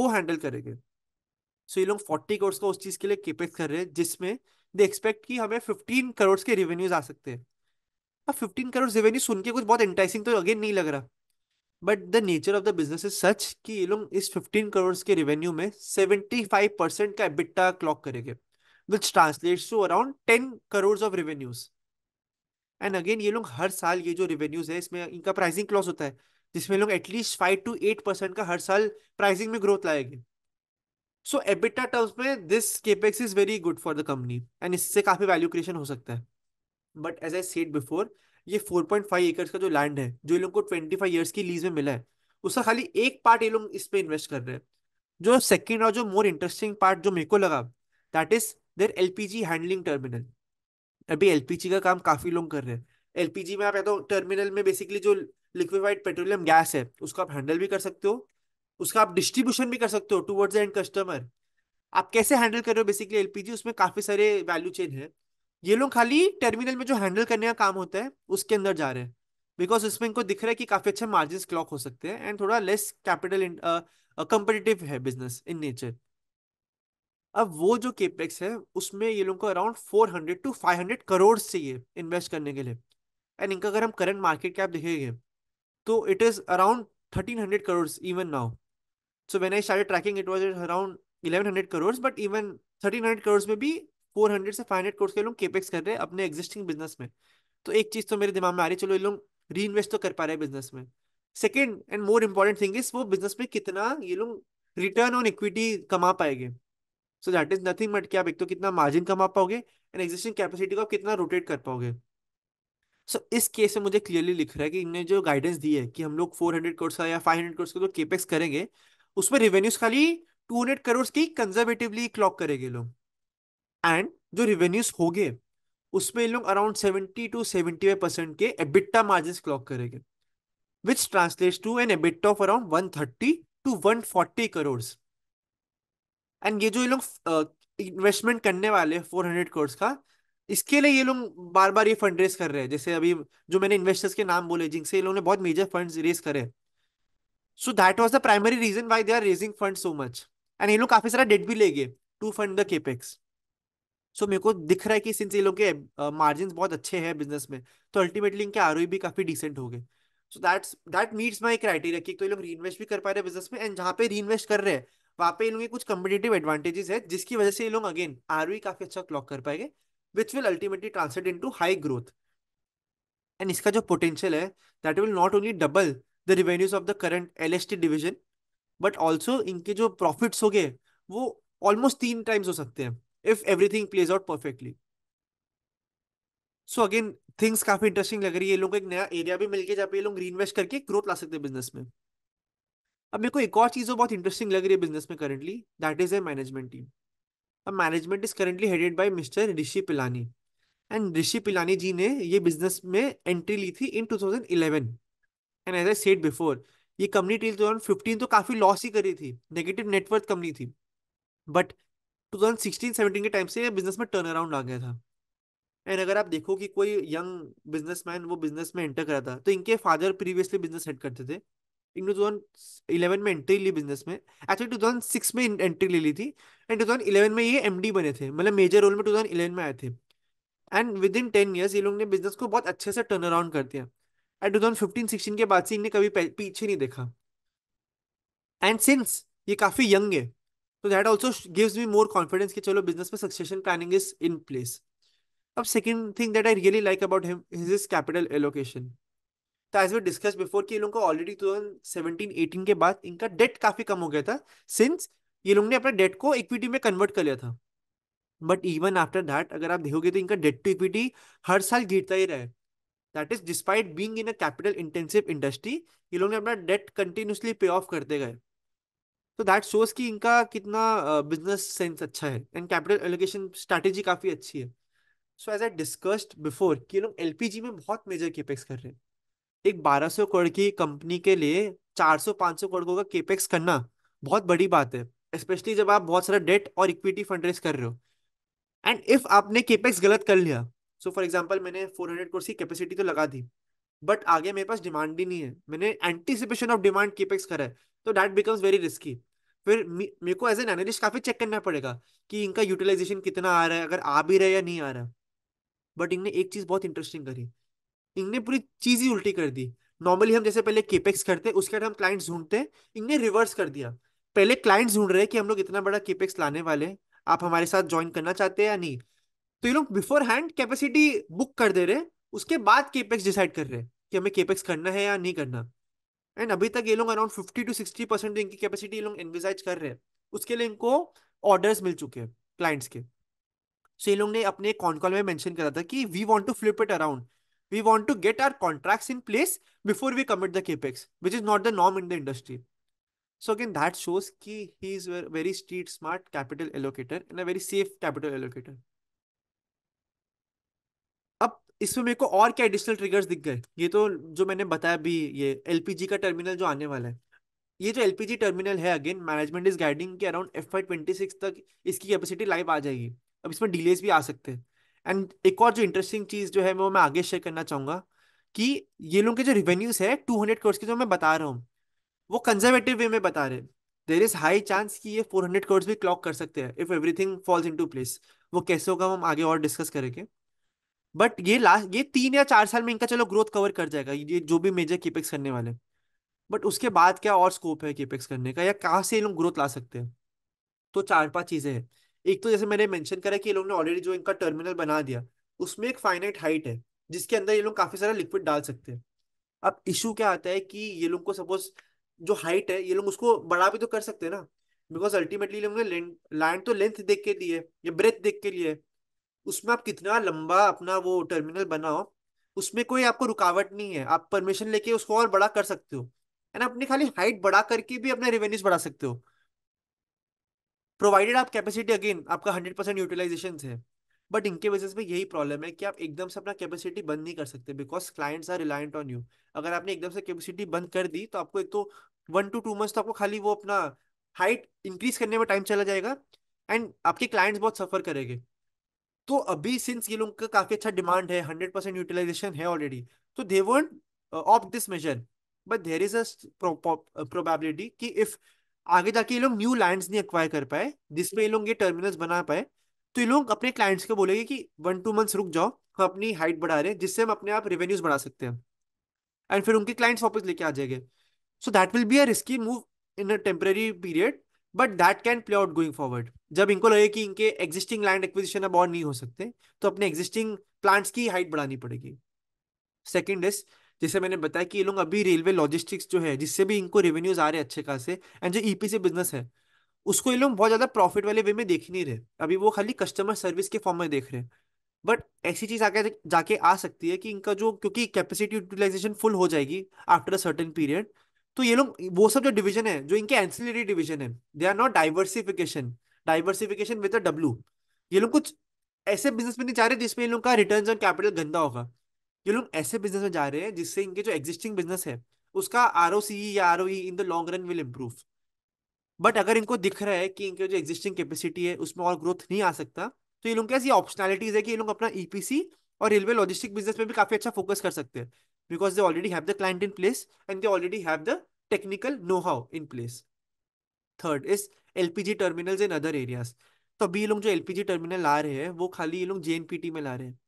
[SPEAKER 1] वो हैंडल करेंगे सो ये लोग फोर्टी करोड़ का उस चीज़ के लिए केपेक्स कर रहे हैं जिसमें दे एक्सपेक्ट कि हमें फिफ्टीन करोड़ के रिवेन्यूज आ सकते हैं अब फिफ्टीन करोड़ रेवेन्यू सुन के कुछ बहुत इंटरेस्टिंग तो अगेन नहीं लग रहा but the nature of the business is such कि ये लोग इस 15 करोड़ के रेवेन्यू में 75 परसेंट का एबिटा क्लॉक करेंगे which translates to around 10 crore of revenues and again ये लोग हर साल ये जो रेवेन्यूज है इसमें इनका प्राइसिंग क्लॉस होता है जिसमें लोग at least five to eight percent का हर साल प्राइसिंग में ग्रोथ लाएंगे सो एबिटा टर्म्स में this capex is very good for the company and इससे काफी वैल्यू क्रिएशन हो सकता है but as I said before ये फोर पॉइंट फाइव एकर्स का जो लैंड है जो इन लोग को ट्वेंटी फाइव ईयर्स की लीज में मिला है उसका खाली एक पार्ट ये लोग इस पे इन्वेस्ट कर रहे हैं जो सेकेंड और जो मोर इंटरेस्टिंग पार्ट जो मेरे को लगा that is there L P G handling terminal अभी एल पी जी का काम काफी लोग कर रहे हैं एल पी जी में आप या तो टर्मिनल में बेसिकली जो लिक्विफाइड पेट्रोलियम गैस है उसको आप हैंडल भी कर सकते हो उसका आप डिस्ट्रीब्यूशन भी कर सकते हो टूवर्ड्स एंड कस्टमर आप कैसे हैंडल कर रहे हो बेसिकली एलपीजी उसमें काफी सारे वैल्यू चेन है ये लोग खाली टर्मिनल में जो हैंडल करने का काम होता है उसके अंदर जा रहे हैं बिकॉज उसमें इनको दिख रहा है कि काफी अच्छे मार्जिन क्लॉक हो सकते हैं एंड थोड़ा लेस कैपिटल कंपटिटिव है बिजनेस इन नेचर अब वो जो केपेक्स है उसमें ये लोग को around four hundred to five hundred crore चाहिए इन्वेस्ट करने के लिए एंड इनका अगर हम करंट मार्केट कैप देखेंगे तो it is around thirteen hundred crore even now so when I start tracking it was around eleven hundred crore but even thirteen hundred crore में भी फोर हंड्रेड से फाइव हंड्रेड कोर्स के लोग केपेक्स कर रहे हैं अपने एग्जिस्टिंग बिजनेस में तो एक चीज तो मेरे दिमाग में आ रही है चलो ये लोग री इन्वेस्ट तो कर पा रहे हैं बिजनेस में second and more important thing is वो बिजनेस में कितना ये लोग रिटर्न ऑन इक्विटी कमा पाएंगे so that is nothing but कि आप एक तो कितना मार्जिन कमा पाओगे एंड एग्जिस्टिंग कैपेसिटी को आप कितना रोटेट कर पाओगे सो so, इस केस में मुझे क्लियरली लिख रहा है कि इनने जो गाइडेंस दी है कि हम लोग फोर हंड्रेड करोड़ का या फाइव हंड्रेड करोड़ का जो केपेक्स करेंगे उसमें रेवेन्यूज खाली टू हंड्रेड करोड़ की कंजर्वेटिवली क्लॉक करेंगे लोग एंड जो रिवेन्यूज हो गए उसमें लोग around seventy to seventy five percent के एबिट्टा मार्जिन क्लॉक करेंगे which translate to an EBIT of around one thirty to one forty crore and ये जो ये लोग इन्वेस्टमेंट करने वाले फोर हंड्रेड करोड़ का इसके लिए ये लोग बार बार ये फंड रेज कर रहे हैं जैसे अभी जो मैंने इन्वेस्टर्स के नाम बोले जिनसे ये लोगों ने बहुत मेजर फंड रेज करे so that was the primary reason why they are raising fund so much and ये लोग काफी सारा डेट भी ले गए to fund the capex so मेरे को दिख रहा है कि सिंस ये लोग के मार्जिन बहुत अच्छे हैं बिजनेस में तो अल्टीमेटली इनके आर e भी काफी डिसेंट हो गए so that's that meets my criteria कि तो ये लोग रीइन्वेस्ट भी कर पा रहे हैं बिजनेस में एंड जहाँ पे रीइन्वेस्ट कर रहे हैं वहाँ पे इन लोगों के कुछ कम्पिटेटिव एडवांटेजेस है जिसकी वजह से ये लोग अगेन आर e काफी अच्छा क्लॉक कर पाएंगे which will ultimately translate in high growth and इसका जो पोटेंशियल है that will not only double the revenues of the current L S division but also इनके जो प्रॉफिट्स हो गए वो ऑलमोस्ट तीन टाइम्स हो सकते हैं if everything plays out perfectly so again things काफी इंटरेस्टिंग लग रही है ये लोग एक नया एरिया भी गया जहाँ पे ये लोग इन्वेस्ट करके ग्रोथ ला सकते हैं बिजनेस में अब मेरे को एक और चीज़ बहुत इंटरेस्टिंग लग रही है बिजनेस में currently that is a management team अब management is currently headed by mister Rishi Pilani and Rishi Pilani ji ने ये बिजनेस में एंट्री ली थी in 2011 and as I said before ये कंपनी थाउजेंड फिफ्टीन तो काफी लॉस ही करी थी नेगेटिव नेटवर्थ कंपनी थी बट 2016 17 के टाइम से बिजनेस में टर्न अराउंड आ गया था एंड अगर आप देखो कि कोई यंग बिजनेसमैन वो बिजनेस में एंटर करा था तो इनके फादर प्रीवियसली बिजनेस हेड करते थे इन्होंने टू थाउजेंड इलेवन में एंट्री ली बिजनेस में एक्चुअली टू थाउजेंड सिक्स में एंट्री ले ली थी एंड टू थाउजेंड इलेवन में ये एम डी बने थे मतलब मेजर रोल में टू थाउजेंड इलेवन में आए थे and within ten years ये लोग ने बिजनेस को बहुत अच्छे से टर्न अराउंड कर दिया and two thousand fifteen sixteen के बाद से इन्हें कभी पीछे नहीं देखा एंड सिंस ये काफ़ी यंग है तो that also gives me more confidence कि चलो बिजनेस में succession planning is in place अब second thing that I really like about him his is capital allocation तो एज वी डिस्कस बिफोर कि ये लोग को already two thousand seventeen eighteen के बाद इनका डेट काफी कम हो गया था सिंस ये लोग ने अपना डेट को इक्विटी में कन्वर्ट कर लिया था बट इवन आफ्टर दैट अगर आप देखोगे तो इनका डेट टू इक्विटी हर साल गिरता ही रहे that is despite being in a capital intensive industry ये लोग ने अपना डेट कंटिन्यूसली पे ऑफ करते गए तो दैट शोज कि इनका कितना बिजनेस सेंस अच्छा है एंड कैपिटल एलोकेशन स्ट्रैटेजी काफ़ी अच्छी है so as I discussed before कि लोग एलपीजी में बहुत मेजर केपेक्स कर रहे हैं एक 1200 करोड़ की कंपनी के लिए 400-500 करोड़ का केपेक्स करना बहुत बड़ी बात है स्पेशली जब आप बहुत सारा डेट और इक्विटी फंड रेस कर रहे हो एंड इफ आपने केपेक्स गलत कर लिया सो फॉर एग्जाम्पल मैंने 400 करोड़ की कैपेसिटी तो लगा दी बट आगे मेरे पास डिमांड ही नहीं है मैंने एंटीसिपेशन ऑफ डिमांड केपेक्स करा है तो दैट बिकम्स वेरी रिस्की फिर मेरे को एज एन एनालिस्ट काफी चेक करना पड़ेगा कि इनका यूटिलाइजेशन कितना आ रहा है अगर आ भी रहा है या नहीं आ रहा बट इनने एक चीज बहुत इंटरेस्टिंग करी इनने पूरी चीज ही उल्टी कर दी नॉर्मली हम जैसे पहले केपेक्स करते उसके बाद हम क्लाइंट ढूंढते इनने रिवर्स कर दिया पहले क्लाइंट ढूंढ रहे कि हम लोग इतना बड़ा केपेक्स लाने वाले आप हमारे साथ ज्वाइन करना चाहते हैं या नहीं तो ये लोग बिफोर हैंड कैपेसिटी बुक कर दे रहे उसके बाद केपेक्स डिसाइड कर रहे कि हमें केपेक्स करना है या नहीं करना एंड अभी तक ये लोग around fifty to sixty percent इनकी कैपेसिटी ये लोग एनविजाइज कर रहे हैं उसके लिए इनको ऑर्डर्स मिल चुके हैं क्लाइंट्स के सो ये लोग ने अपने कॉनकॉल में मैंशन करा था कि we want to flip it around we want to get our contract in place before we commit the capex which is not the नॉम in the industry so again that shows की he is very street smart capital allocator and a very safe capital allocator इसमें मेरे को और क्या additional triggers दिख गए ये तो जो मैंने बताया अभी ये एलपीजी का टर्मिनल जो आने वाला है ये जो एलपीजी टर्मिनल है अगेन मैनेजमेंट इज गाइडिंग के अराउंड एफ आई ट्वेंटी सिक्स तक इसकी कैपेसिटी लाइव आ जाएगी अब इसमें डिलेज भी आ सकते हैं एंड एक और जो इंटरेस्टिंग चीज़ जो है वो मैं आगे शेयर करना चाहूंगा कि ये लोग के जो रिवेन्यूज है टू हंड्रेड करोड़ के जो मैं बता रहा हूँ वो कंजर्वेटिव वे में बता रहे हैं देर इज हाई चांस कि ये फोर हंड्रेड करोड़ भी क्लॉक कर सकते हैं if everything falls into place वो कैसे होगा हम आगे और डिस्कस करेंगे बट ये लास्ट ये तीन या चार साल में इनका चलो ग्रोथ कवर कर जाएगा ये जो भी मेजर केपेक्स करने वाले बट उसके बाद क्या और स्कोप है केपेक्स करने का या कहाँ से ये लोग ग्रोथ ला सकते हैं तो चार पांच चीजें हैं एक तो जैसे मैंने मेंशन करा कि ये लोग ने ऑलरेडी जो इनका टर्मिनल बना दिया उसमें एक फाइनाइट हाइट है जिसके अंदर ये लोग काफी सारा लिक्विड डाल सकते हैं अब इशू क्या आता है कि ये लोग को सपोज जो हाइट है ये लोग उसको बड़ा भी तो कर सकते हैं ना बिकॉज अल्टीमेटली लैंड तो लेंथ देख के लिए या ब्रेथ देख के लिए उसमें आप कितना लंबा अपना वो टर्मिनल बनाओ उसमें कोई आपको रुकावट नहीं है आप परमिशन लेके उसको और बड़ा कर सकते हो है ना अपनी खाली हाइट बढ़ा करके भी अपने रेवेन्यूज बढ़ा सकते हो प्रोवाइडेड आप कैपेसिटी अगेन आपका हंड्रेड परसेंट यूटिलाइजेशन है बट इनके वजह में यही प्रॉब्लम है कि आप एकदम से अपना कैपेसिटी बंद नहीं कर सकते because clients are reliant on you अगर आपने एकदम से कैपेसिटी बंद कर दी तो आपको एक तो वन टू टू मंथ्स तो आपको खाली वो अपना हाइट इंक्रीज करने में टाइम चला जाएगा एंड आपके क्लाइंट्स बहुत सफर करेंगे तो अभी सिंस ये लोग का काफी अच्छा डिमांड है हंड्रेड परसेंट यूटिलाइजेशन है ऑलरेडी तो they vote this major but there is a probability कि इफ आगे जाके ये लोग न्यू लैंड नहीं एक्वायर कर पाए जिसमें ये लोग ये टर्मिनल्स बना पाए तो ये लोग अपने क्लाइंट्स को बोलेंगे कि वन टू मंथ्स रुक जाओ हम अपनी हाइट बढ़ा रहे हैं जिससे हम अपने आप रेवेन्यूज बढ़ा सकते हैं एंड फिर उनके क्लाइंट्स वापस लेके आ जाएंगे so that will be a risky move in a temporary period but that can play out going forward जब इनको लगे कि इनके एग्जिस्टिंग लैंड एक्विजिशन अब और नहीं हो सकते तो अपने एग्जिस्टिंग प्लांट्स की हाइट बढ़ानी पड़ेगी सेकेंड इज जैसे मैंने बताया कि ये लोग अभी रेलवे लॉजिस्टिक्स जो है जिससे भी इनको रेवेन्यूज आ रहे हैं अच्छे खासे एंड जो ईपीसी से बिजनेस है उसको ये लोग बहुत ज्यादा प्रॉफिट वाले वे में देख नहीं रहे अभी वो खाली कस्टमर सर्विस के फॉर्म में देख रहे हैं बट ऐसी चीज आके जाके आ सकती है कि इनका जो क्योंकि कैपेसिटी यूटिलाइजेशन फुल हो जाएगी आफ्टर अ सर्टेन पीरियड तो ये लोग वो सब जो डिवीजन है जो इनके एंसिलरी डिवीजन है they are not diversification diversification with W ये लोग कुछ ऐसे बिजनेस में नहीं जा रहे जिसमें इन लोग का रिटर्न ऑन कैपिटल गंदा होगा ये लोग ऐसे बिजनेस में जा रहे हैं जिससे इनके जो एग्जिस्टिंग बिजनेस है उसका आर e या R in the long run will improve but अगर इनको दिख रहा है कि इनके जो एग्जिस्टिंग कैपेसिटी है उसमें और ग्रोथ नहीं आ सकता तो ये लोग कैसी ऑप्शनैलिटीज है कि ये लोग अपना ईपीसी e और रेलवे लॉजिस्टिक बिजनेस में भी काफी अच्छा फोकस कर सकते हैं because they already have the client in place and they already have the technical know-how in place. Third is LPG terminals in other areas. तो अभी ये लोग जो एलपीजी टर्मिनल ला रहे हैं वो खाली ये लोग जेएनपीटी में ला रहे हैं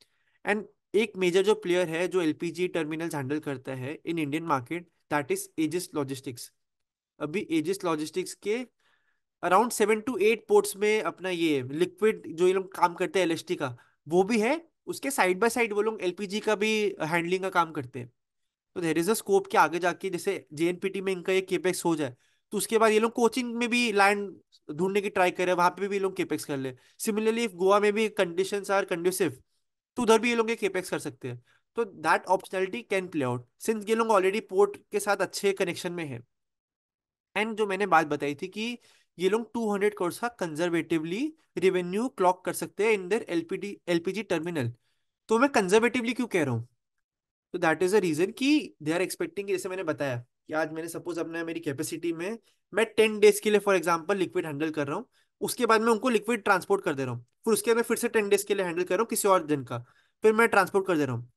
[SPEAKER 1] एंड एक मेजर जो प्लेयर है जो एलपीजी टर्मिनल्स हैंडल करता है in Indian market that is Aegis Logistics अभी एजिस लॉजिस्टिक्स के around seven to eight ports में अपना ये लिक्विड जो ये लोग काम करते हैं एलएसटी का वो भी है उसके साइड बाय साइड वो लोग एलपीजी का भी हैंडलिंग का काम करते हैं तो देर इज अ स्कोप कि आगे जाके जैसे जेएनपीटी में इनका ये केपेक्स हो जाए तो उसके बाद ये लोग कोचिंग में भी लैंड ढूंढने की ट्राई करें वहां पे भी, लोग केपेक्स कर ले सिमिलरली गोवा में भी कंडीशन आर कंड्यूसिव तो उधर भी ये लोग केपेक्स कर सकते हैं तो that optionality can play out since ये लोग ऑलरेडी पोर्ट के साथ अच्छे कनेक्शन में है एंड जो मैंने बात बताई थी कि ये लोग 200 करोड़ का कंजर्वेटिवली रेवेन्यू क्लॉक कर सकते हैं in their LPD LPG terminal तो मैं कंजर्वेटिवली क्यों कह रहा हूँ तो दैट इज अ रीजन कि दे आर एक्सपेक्टिंग जैसे मैंने बताया कि आज मैंने सपोज अपने मेरी कैपेसिटी में मैं टेन डेज के लिए फॉर एग्जाम्पल लिक्विड हैंडल कर रहा हूँ उसके बाद मैं उनको लिक्विड ट्रांसपोर्ट कर दे रहा हूँ फिर उसके बाद फिर से टेन डेज के लिए हैंडल कर रहा हूँ किसी और दिन का फिर मैं ट्रांसपोर्ट कर दे रहा हूँ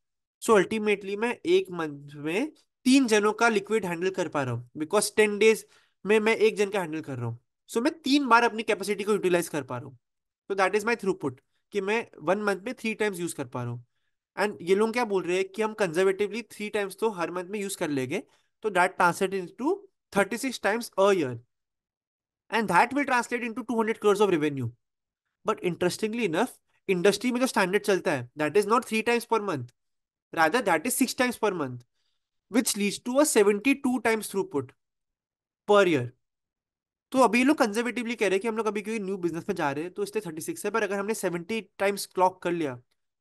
[SPEAKER 1] सो अल्टीमेटली मैं एक मंथ में तीन जनों का लिक्विड हैंडल कर पा रहा हूँ बिकॉज टेन डेज में मैं एक जन का हैंडल कर रहा हूँ सो so, मैं तीन बार अपनी कैपेसिटी को यूटिलाइज कर पा रहा हूँ तो दैट इज माई थ्रूपुट कि मैं वन मंथ में थ्री टाइम्स यूज कर पा रहा हूँ एंड ये लोग क्या बोल रहे हैं कि हम कंजर्वेटिवली थ्री टाइम्स तो हर मंथ में यूज कर लेंगे तो that translate into thirty six times a year and that will translate into two hundred crores of revenue but interestingly enough industry में जो स्टैंडर्ड चलता है that is not three times per month rather that is six times per month which leads to a seventy two times throughput per year तो अभी लोग conservatively कह रहे हैं कि हम लोग अभी क्योंकि न्यू बिजनेस में जा रहे हैं तो इसलिए थर्टी सिक्स है पर अगर हमने सेवेंटी टाइम्स क्लॉक कर लिया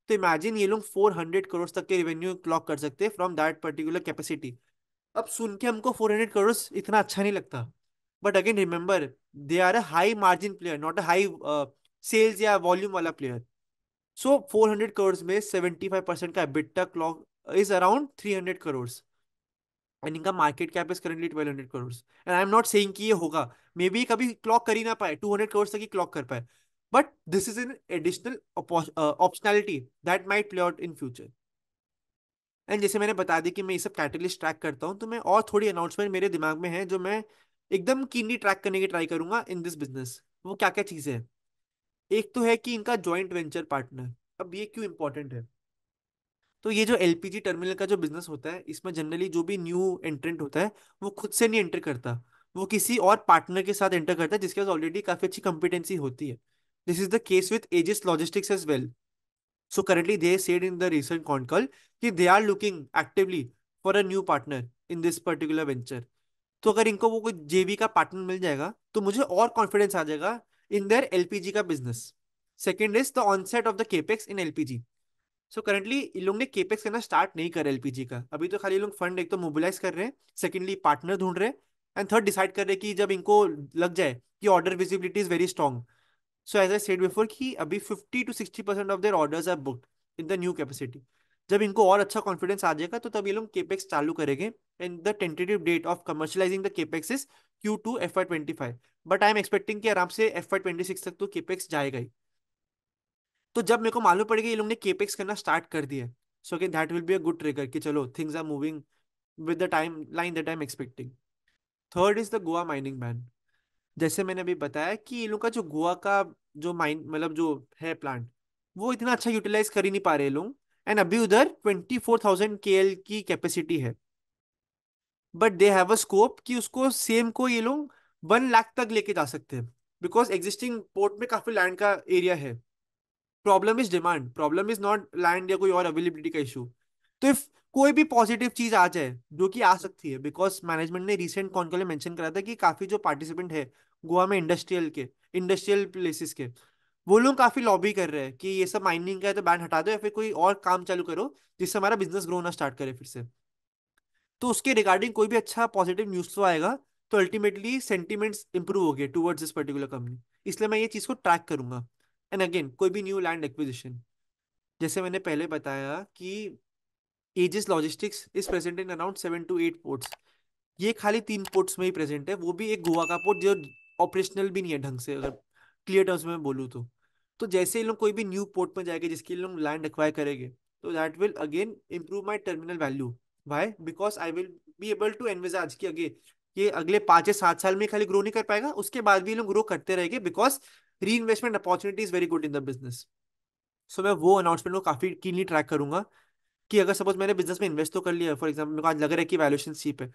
[SPEAKER 1] तो इमेजिन ये लोग फोर हंड्रेड करोड़ तक के रेवेन्यू क्लॉक कर सकते हैं फ्रॉम दैट पर्टिकुलर कैपेसिटी अब सुन के हमको फोर हंड्रेड करोड़ इतना अच्छा नहीं लगता but again remember they are a high margin player not a high sales या वॉल्यूम वाला player so four hundred crore में सेवेंटी फाइव परसेंट का EBITDA clock is around three hundred crore and इनका market cap is currently twelve hundred crore and I am not saying कि ये होगा may be कभी clock कर ही ना पाए टू हंड्रेड करोड़ तक ही क्लॉक कर पाए but this is an additional optionality that might play out in future and जैसे मैंने बता दी कि मैं ये सब कैटलिस्ट ट्रैक करता हूँ तो मैं और थोड़ी अनाउंसमेंट मेरे दिमाग में है जो मैं एकदम कीनली ट्रैक करने की ट्राई करूंगा इन दिस बिजनेस वो क्या क्या चीज़ें हैं एक तो है कि इनका जॉइंट वेंचर पार्टनर अब ये क्यों इंपॉर्टेंट है तो ये जो एलपीजी टर्मिनल का जो बिजनेस होता है इसमें जनरली जो भी न्यू एंट्रेंट होता है वो खुद से नहीं एंटर करता वो किसी और पार्टनर के साथ एंटर करता है जिसके पास ऑलरेडी काफी अच्छी कंपिटेंसी होती है this is the case with Aegis Logistics as well so currently they said in the recent con कि they are looking actively for a new partner in this particular venture तो अगर इनको वो कोई जेवी का पार्टनर मिल जाएगा तो मुझे और कॉन्फिडेंस आ जाएगा इन देयर एलपीजी का business second is the onset of the capex in LPG so currently इन लोग ने केपेक्स करना स्टार्ट नहीं करा एलपीजी का अभी तो खाली लोग फंड एक तो मोबिलाइज कर रहे हैं सेकेंडली पार्टनर ढूंढ रहे हैं एंड थर्ड डिसाइड कर रहे कि जब इनको लग जाए कि order visibility is very strong so as I said before कि अभी fifty to sixty percent of their order are book in the new capacity जब इनको और अच्छा कॉन्फिडेंस आ जाएगा तो तब ये लोग केपेक्स चालू करेंगे and the tentative date of commercialising the capex is Q two F I twenty five but I am expecting कि आराम से एफ आई ट्वेंटी सिक्स तक तो केपेक्स जाएगा ही तो जब मेरे को मालूम पड़ेगा ये लोग ने केपेक्स करना स्टार्ट कर दिया so again that will be a good trigger कि चलो things are moving with the timeline that I am expecting third is the Goa mining ban जैसे मैंने अभी बताया कि इन लोग का जो गोवा का जो माइन मतलब जो है प्लांट वो इतना अच्छा यूटिलाइज कर ही नहीं पा रहे लोग एंड अभी उधर twenty four thousand K L की कैपेसिटी है but they have a scope कि उसको सेम को ये लोग वन लाख तक लेके जा सकते हैं बिकॉज एग्जिस्टिंग पोर्ट में काफ़ी लैंड का एरिया है problem is demand problem is not land या कोई और अवेलेबिलिटी का इशू तो इफ कोई भी पॉजिटिव चीज आ जाए जो कि आ सकती है बिकॉज मैनेजमेंट ने रिसेंट कॉन कॉल लिए मेंशन करा था कि काफी जो पार्टिसिपेंट है गोवा में इंडस्ट्रियल के इंडस्ट्रियल प्लेसेस के वो लोग काफी लॉबी कर रहे हैं कि ये सब माइनिंग का है तो बैन हटा दो या फिर कोई और काम चालू करो जिससे हमारा बिजनेस ग्रो होना स्टार्ट करे फिर से तो उसके रिगार्डिंग कोई भी अच्छा पॉजिटिव न्यूज तो आएगा तो अल्टीमेटली सेंटिमेंट्स इंप्रूव हो गए टूवर्ड्स दिस पर्टिकुलर कंपनी इसलिए मैं ये चीज़ को ट्रैक करूंगा एंड अगेन कोई भी न्यू लैंड एक्विजिशन जैसे मैंने पहले बताया कि Aegis Logistics is present in around seven to eight ports ये खाली तीन पोर्ट्स में ही प्रेजेंट है वो भी एक गोवा का पोर्ट जो ऑपरेशनल भी नहीं है ढंग से अगर क्लियर टर्म्स में बोलूँ तो तो जैसे ही लोग कोई भी न्यू पोर्ट में जाएंगे जिसके लिए लोग लैंड एक्वायर करेंगे तो that will again improve my terminal value why because I will be able to envisage की अगे ये अगले पाँच या सात साल में खाली ग्रो नहीं कर पाएगा उसके बाद भी लोग ग्रो करते रहेंगे because reinvestment opportunity is very good in the business so मैं वो अनाउंसमेंट को काफ़ी कीनली ट्रैक करूंगा कि अगर सपोज मैंने बिजनेस में इन्वेस्ट तो कर लिया फॉर एग्जाम्पल मेरे को आज लग रहा है कि वैल्यूएशन सीप है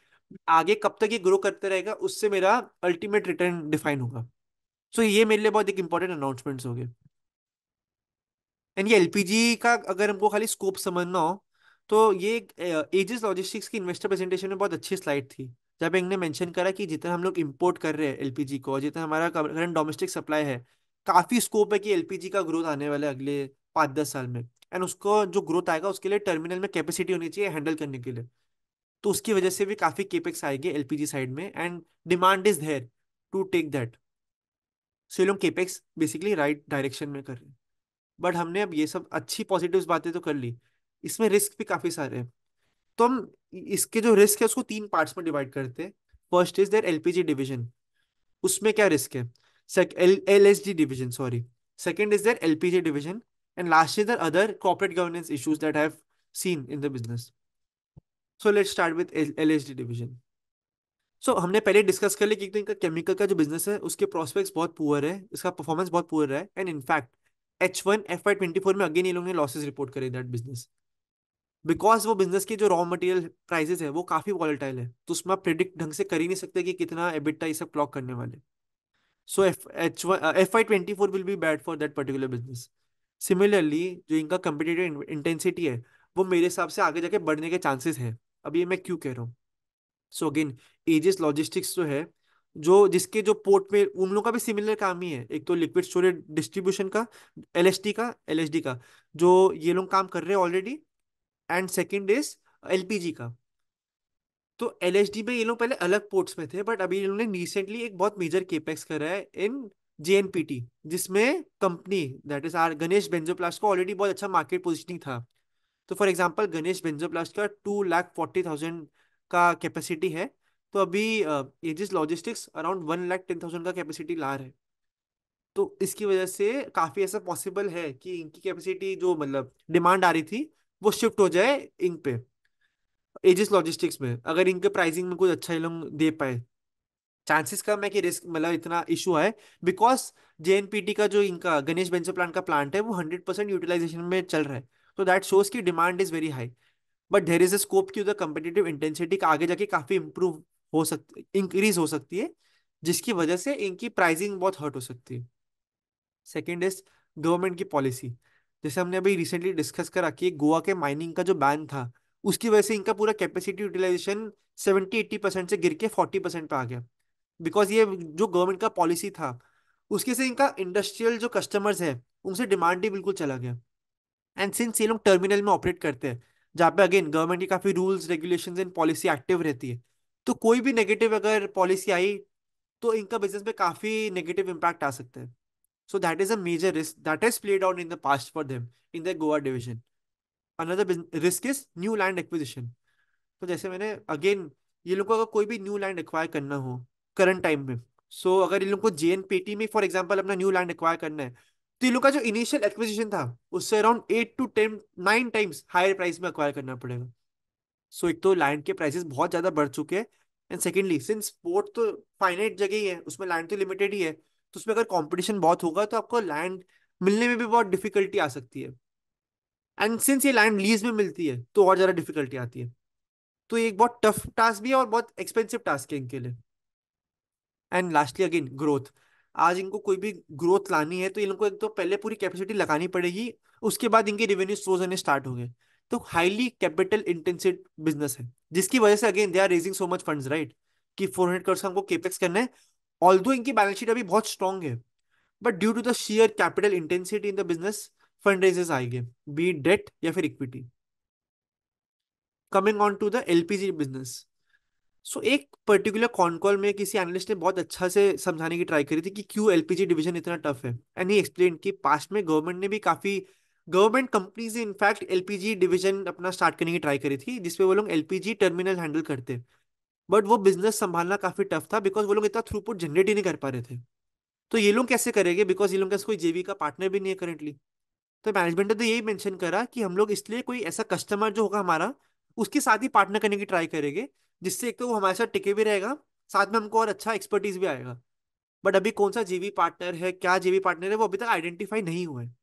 [SPEAKER 1] आगे कब तक ये ग्रो करते रहेगा उससे मेरा अल्टीमेट रिटर्न डिफाइन होगा सो so, ये मेरे लिए बहुत एक इंपॉर्टेंट अनाउंसमेंट्स हो गए एंड ये एलपीजी का अगर हमको खाली स्कोप समझना हो तो ये एजिस लॉजिस्टिक्स की इन्वेस्टर प्रेजेंटेशन में बहुत अच्छी स्लाइड थी जब इन्हें मैंशन मेंशन करा कि जितना हम लोग इम्पोर्ट कर रहे हैं एलपीजी को और जितना हमारा करंट डोमेस्टिक सप्लाई है काफ़ी स्कोप है कि एलपीजी का ग्रोथ आने वाला है अगले पाँच दस साल में एंड उसको जो ग्रोथ आएगा उसके लिए टर्मिनल में कैपेसिटी होनी चाहिए हैंडल करने के लिए तो उसकी वजह से भी काफ़ी केपेक्स आएगी एलपीजी साइड में and demand is there to take that so ये लोग केपेक्स बेसिकली राइट डायरेक्शन में कर रहे हैं बट हमने अब ये सब अच्छी पॉजिटिव बातें तो कर ली इसमें रिस्क भी काफ़ी सारे हैं तो हम इसके जो रिस्क है उसको तीन पार्ट्स में डिवाइड करते हैं first is their LPG division उसमें क्या रिस्क है L S division sorry second is their LPG division And lastly, the other corporate governance issues that have seen in the business. So let's start with L H D so, so हमने पहले discuss कर लिया कि तो इनका chemical का जो business है उसके प्रोस्पेक्ट्स बहुत पुअर है इसका परफॉर्मेंस बहुत पुअर है and in fact H one F I twenty four में अगेन ये लोगों ने लॉसेज रिपोर्ट करे दैट बिजनेस बिकॉज वो बिजनेस के जो रॉ मटेरियल प्राइजेस है वो काफ़ी वॉलेटाइल है तो उसमें आप प्रिडिक्ट ढंग से कर ही नहीं सकते कि कितना एबिटा ये सब क्लॉक करने वाले so F H one F I twenty four will be bad for that particular business similarly जो इनका कम्पिटेटिव इंटेंसिटी है वो मेरे हिसाब से आगे जाके बढ़ने के चांसेस हैं अब ये मैं क्यों कह रहा हूँ सो अगेन एजिस लॉजिस्टिक्स जो है जो जिसके जो पोर्ट में उन लोगों का भी सिमिलर काम ही है एक तो लिक्विड स्टोरेज डिस्ट्रीब्यूशन का एल का एल का जो ये लोग काम कर रहे हैं already and second is L का तो एल में ये लोग पहले अलग पोर्ट्स में थे बट अभी इन्होंने रिसेंटली एक बहुत मेजर केपेक्स करा है इन जेएनपीटी जिसमें company that is are Ganesh Benzoplast का ऑलरेडी बहुत अच्छा मार्केट पोजिशनिंग था तो फॉर एग्जाम्पल गणेश बेंजोप्लास्ट का टू लाख फोर्टी थाउजेंड का कैपेसिटी है तो अभी Aegis Logistics around one lakh ten thousand का कैपेसिटी ला रहे हैं तो इसकी वजह से काफ़ी ऐसा पॉसिबल है कि इनकी कैपेसिटी जो मतलब डिमांड आ रही थी वो शिफ्ट हो जाए इंक पे एजिस लॉजिस्टिक्स में अगर इनके प्राइसिंग में कुछ अच्छा ये लोग दे पाए चांसेस कम है कि रिस्क मतलब इतना इशू है बिकॉज जे का जो इनका गणेश बेंसो प्लांट का प्लांट है वो हंड्रेड परसेंट यूटिलाइजेशन में चल रहा है तो दैट शोज की demand is very high but there is a scope की उधर कंपिटेटिव इंटेंसिटी का आगे जाके काफी इंप्रूव हो सकती इंक्रीज हो सकती है जिसकी वजह से इनकी प्राइसिंग बहुत हर्ट हो सकती है सेकेंड इज गवर्नमेंट की पॉलिसी जैसे हमने अभी रिसेंटली डिस्कस करा कि गोवा के माइनिंग का जो बैन था उसकी वजह से इनका पूरा capacity utilisation seventy eighty percent से गिर के फोर्टी परसेंट पे आ गया बिकॉज ये जो गवर्नमेंट का पॉलिसी था उसके से इनका इंडस्ट्रियल जो कस्टमर्स है उनसे डिमांड ही बिल्कुल चला गया एंड सिंस ये लोग टर्मिनल में ऑपरेट करते हैं जहाँ पे अगेन गवर्नमेंट की काफ़ी rules regulation and policy active रहती है तो कोई भी नेगेटिव अगर पॉलिसी आई तो इनका बिजनेस में काफ़ी नेगेटिव इम्पैक्ट आ सकता है so that is a major risk that is played out in the past for them in the Goa division Another risk is new land acquisition. तो जैसे मैंने अगेन ये लोग को अगर कोई भी न्यू लैंड एक्वायर करना हो करंट टाइम में सो so, अगर इन लोग को जे एन पी टी में फॉर एग्जाम्पल अपना न्यू लैंड एक्वायर करना है तो इन लोग का जो इनिशियल एक्विजिशन था उससे around eight to ten nine times higher price में अक्वायर करना पड़ेगा सो so, एक तो लैंड के प्राइसेस बहुत ज़्यादा बढ़ चुके हैं एंड सेकेंडली सिंस पोर्ट तो फाइनाइट जगह ही है उसमें लैंड तो लिमिटेड ही है तो उसमें अगर कॉम्पिटिशन बहुत होगा तो आपको लैंड मिलने में भी बहुत डिफिकल्टी आ सकती है एंड सिंस ये लैंड लीज में मिलती है तो और ज़्यादा डिफिकल्टी आती है तो एक बहुत टफ टास्क भी है और बहुत एक्सपेंसिव टास्क है इनके लिए एंड लास्टली अगेन ग्रोथ आज इनको कोई भी ग्रोथ लानी है तो इनको एक तो पहले पूरी कैपेसिटी लगानी पड़ेगी उसके बाद इनके रेवेन्यू सोर्स होने स्टार्ट होंगे तो हाईली कैपिटल इंटेंसिव बिजनेस है जिसकी वजह से again they are raising so much fund right कि फोर हंड्रेड करोड़ हमको केपेक्स करना है ऑल दो इनकी बैलेंस शीट अभी बहुत स्ट्रॉन्ग है but due to the share capital intensity in the business fund raises आएंगे बी डेट या फिर equity coming on to the LPG business so so, एक पर्टिकुलर कॉनकॉल में किसी एनालिस्ट ने बहुत अच्छा से समझाने की ट्राई करी थी कि क्यों एलपीजी डिवीजन इतना टफ है एंड ही एक्सप्लेन कि पास्ट में गवर्नमेंट ने भी काफ़ी गवर्नमेंट कंपनीज ने इनफैक्ट एलपीजी डिवीजन अपना स्टार्ट करने की ट्राई करी थी जिसपे वो लोग एलपीजी टर्मिनल हैंडल करते बट वो बिजनेस संभालना काफ़ी टफ था बिकॉज वो लोग इतना थ्रूपुट जनरेट ही नहीं कर पा रहे थे तो ये लोग कैसे करेंगे बिकॉज ये लोग कैसे कोई जेवी का पार्टनर भी नहीं है करेंटली तो मैनेजमेंट ने तो यही मेंशन करा कि हम लोग इसलिए कोई ऐसा कस्टमर जो होगा हमारा उसके साथ ही पार्टनर करने की ट्राई करेंगे जिससे एक तो वो हमारे साथ टिके भी रहेगा साथ में हमको और अच्छा एक्सपर्टीज भी आएगा बट अभी कौन सा जीवी पार्टनर है क्या जीवी पार्टनर है वो अभी तक आइडेंटिफाई नहीं हुआ है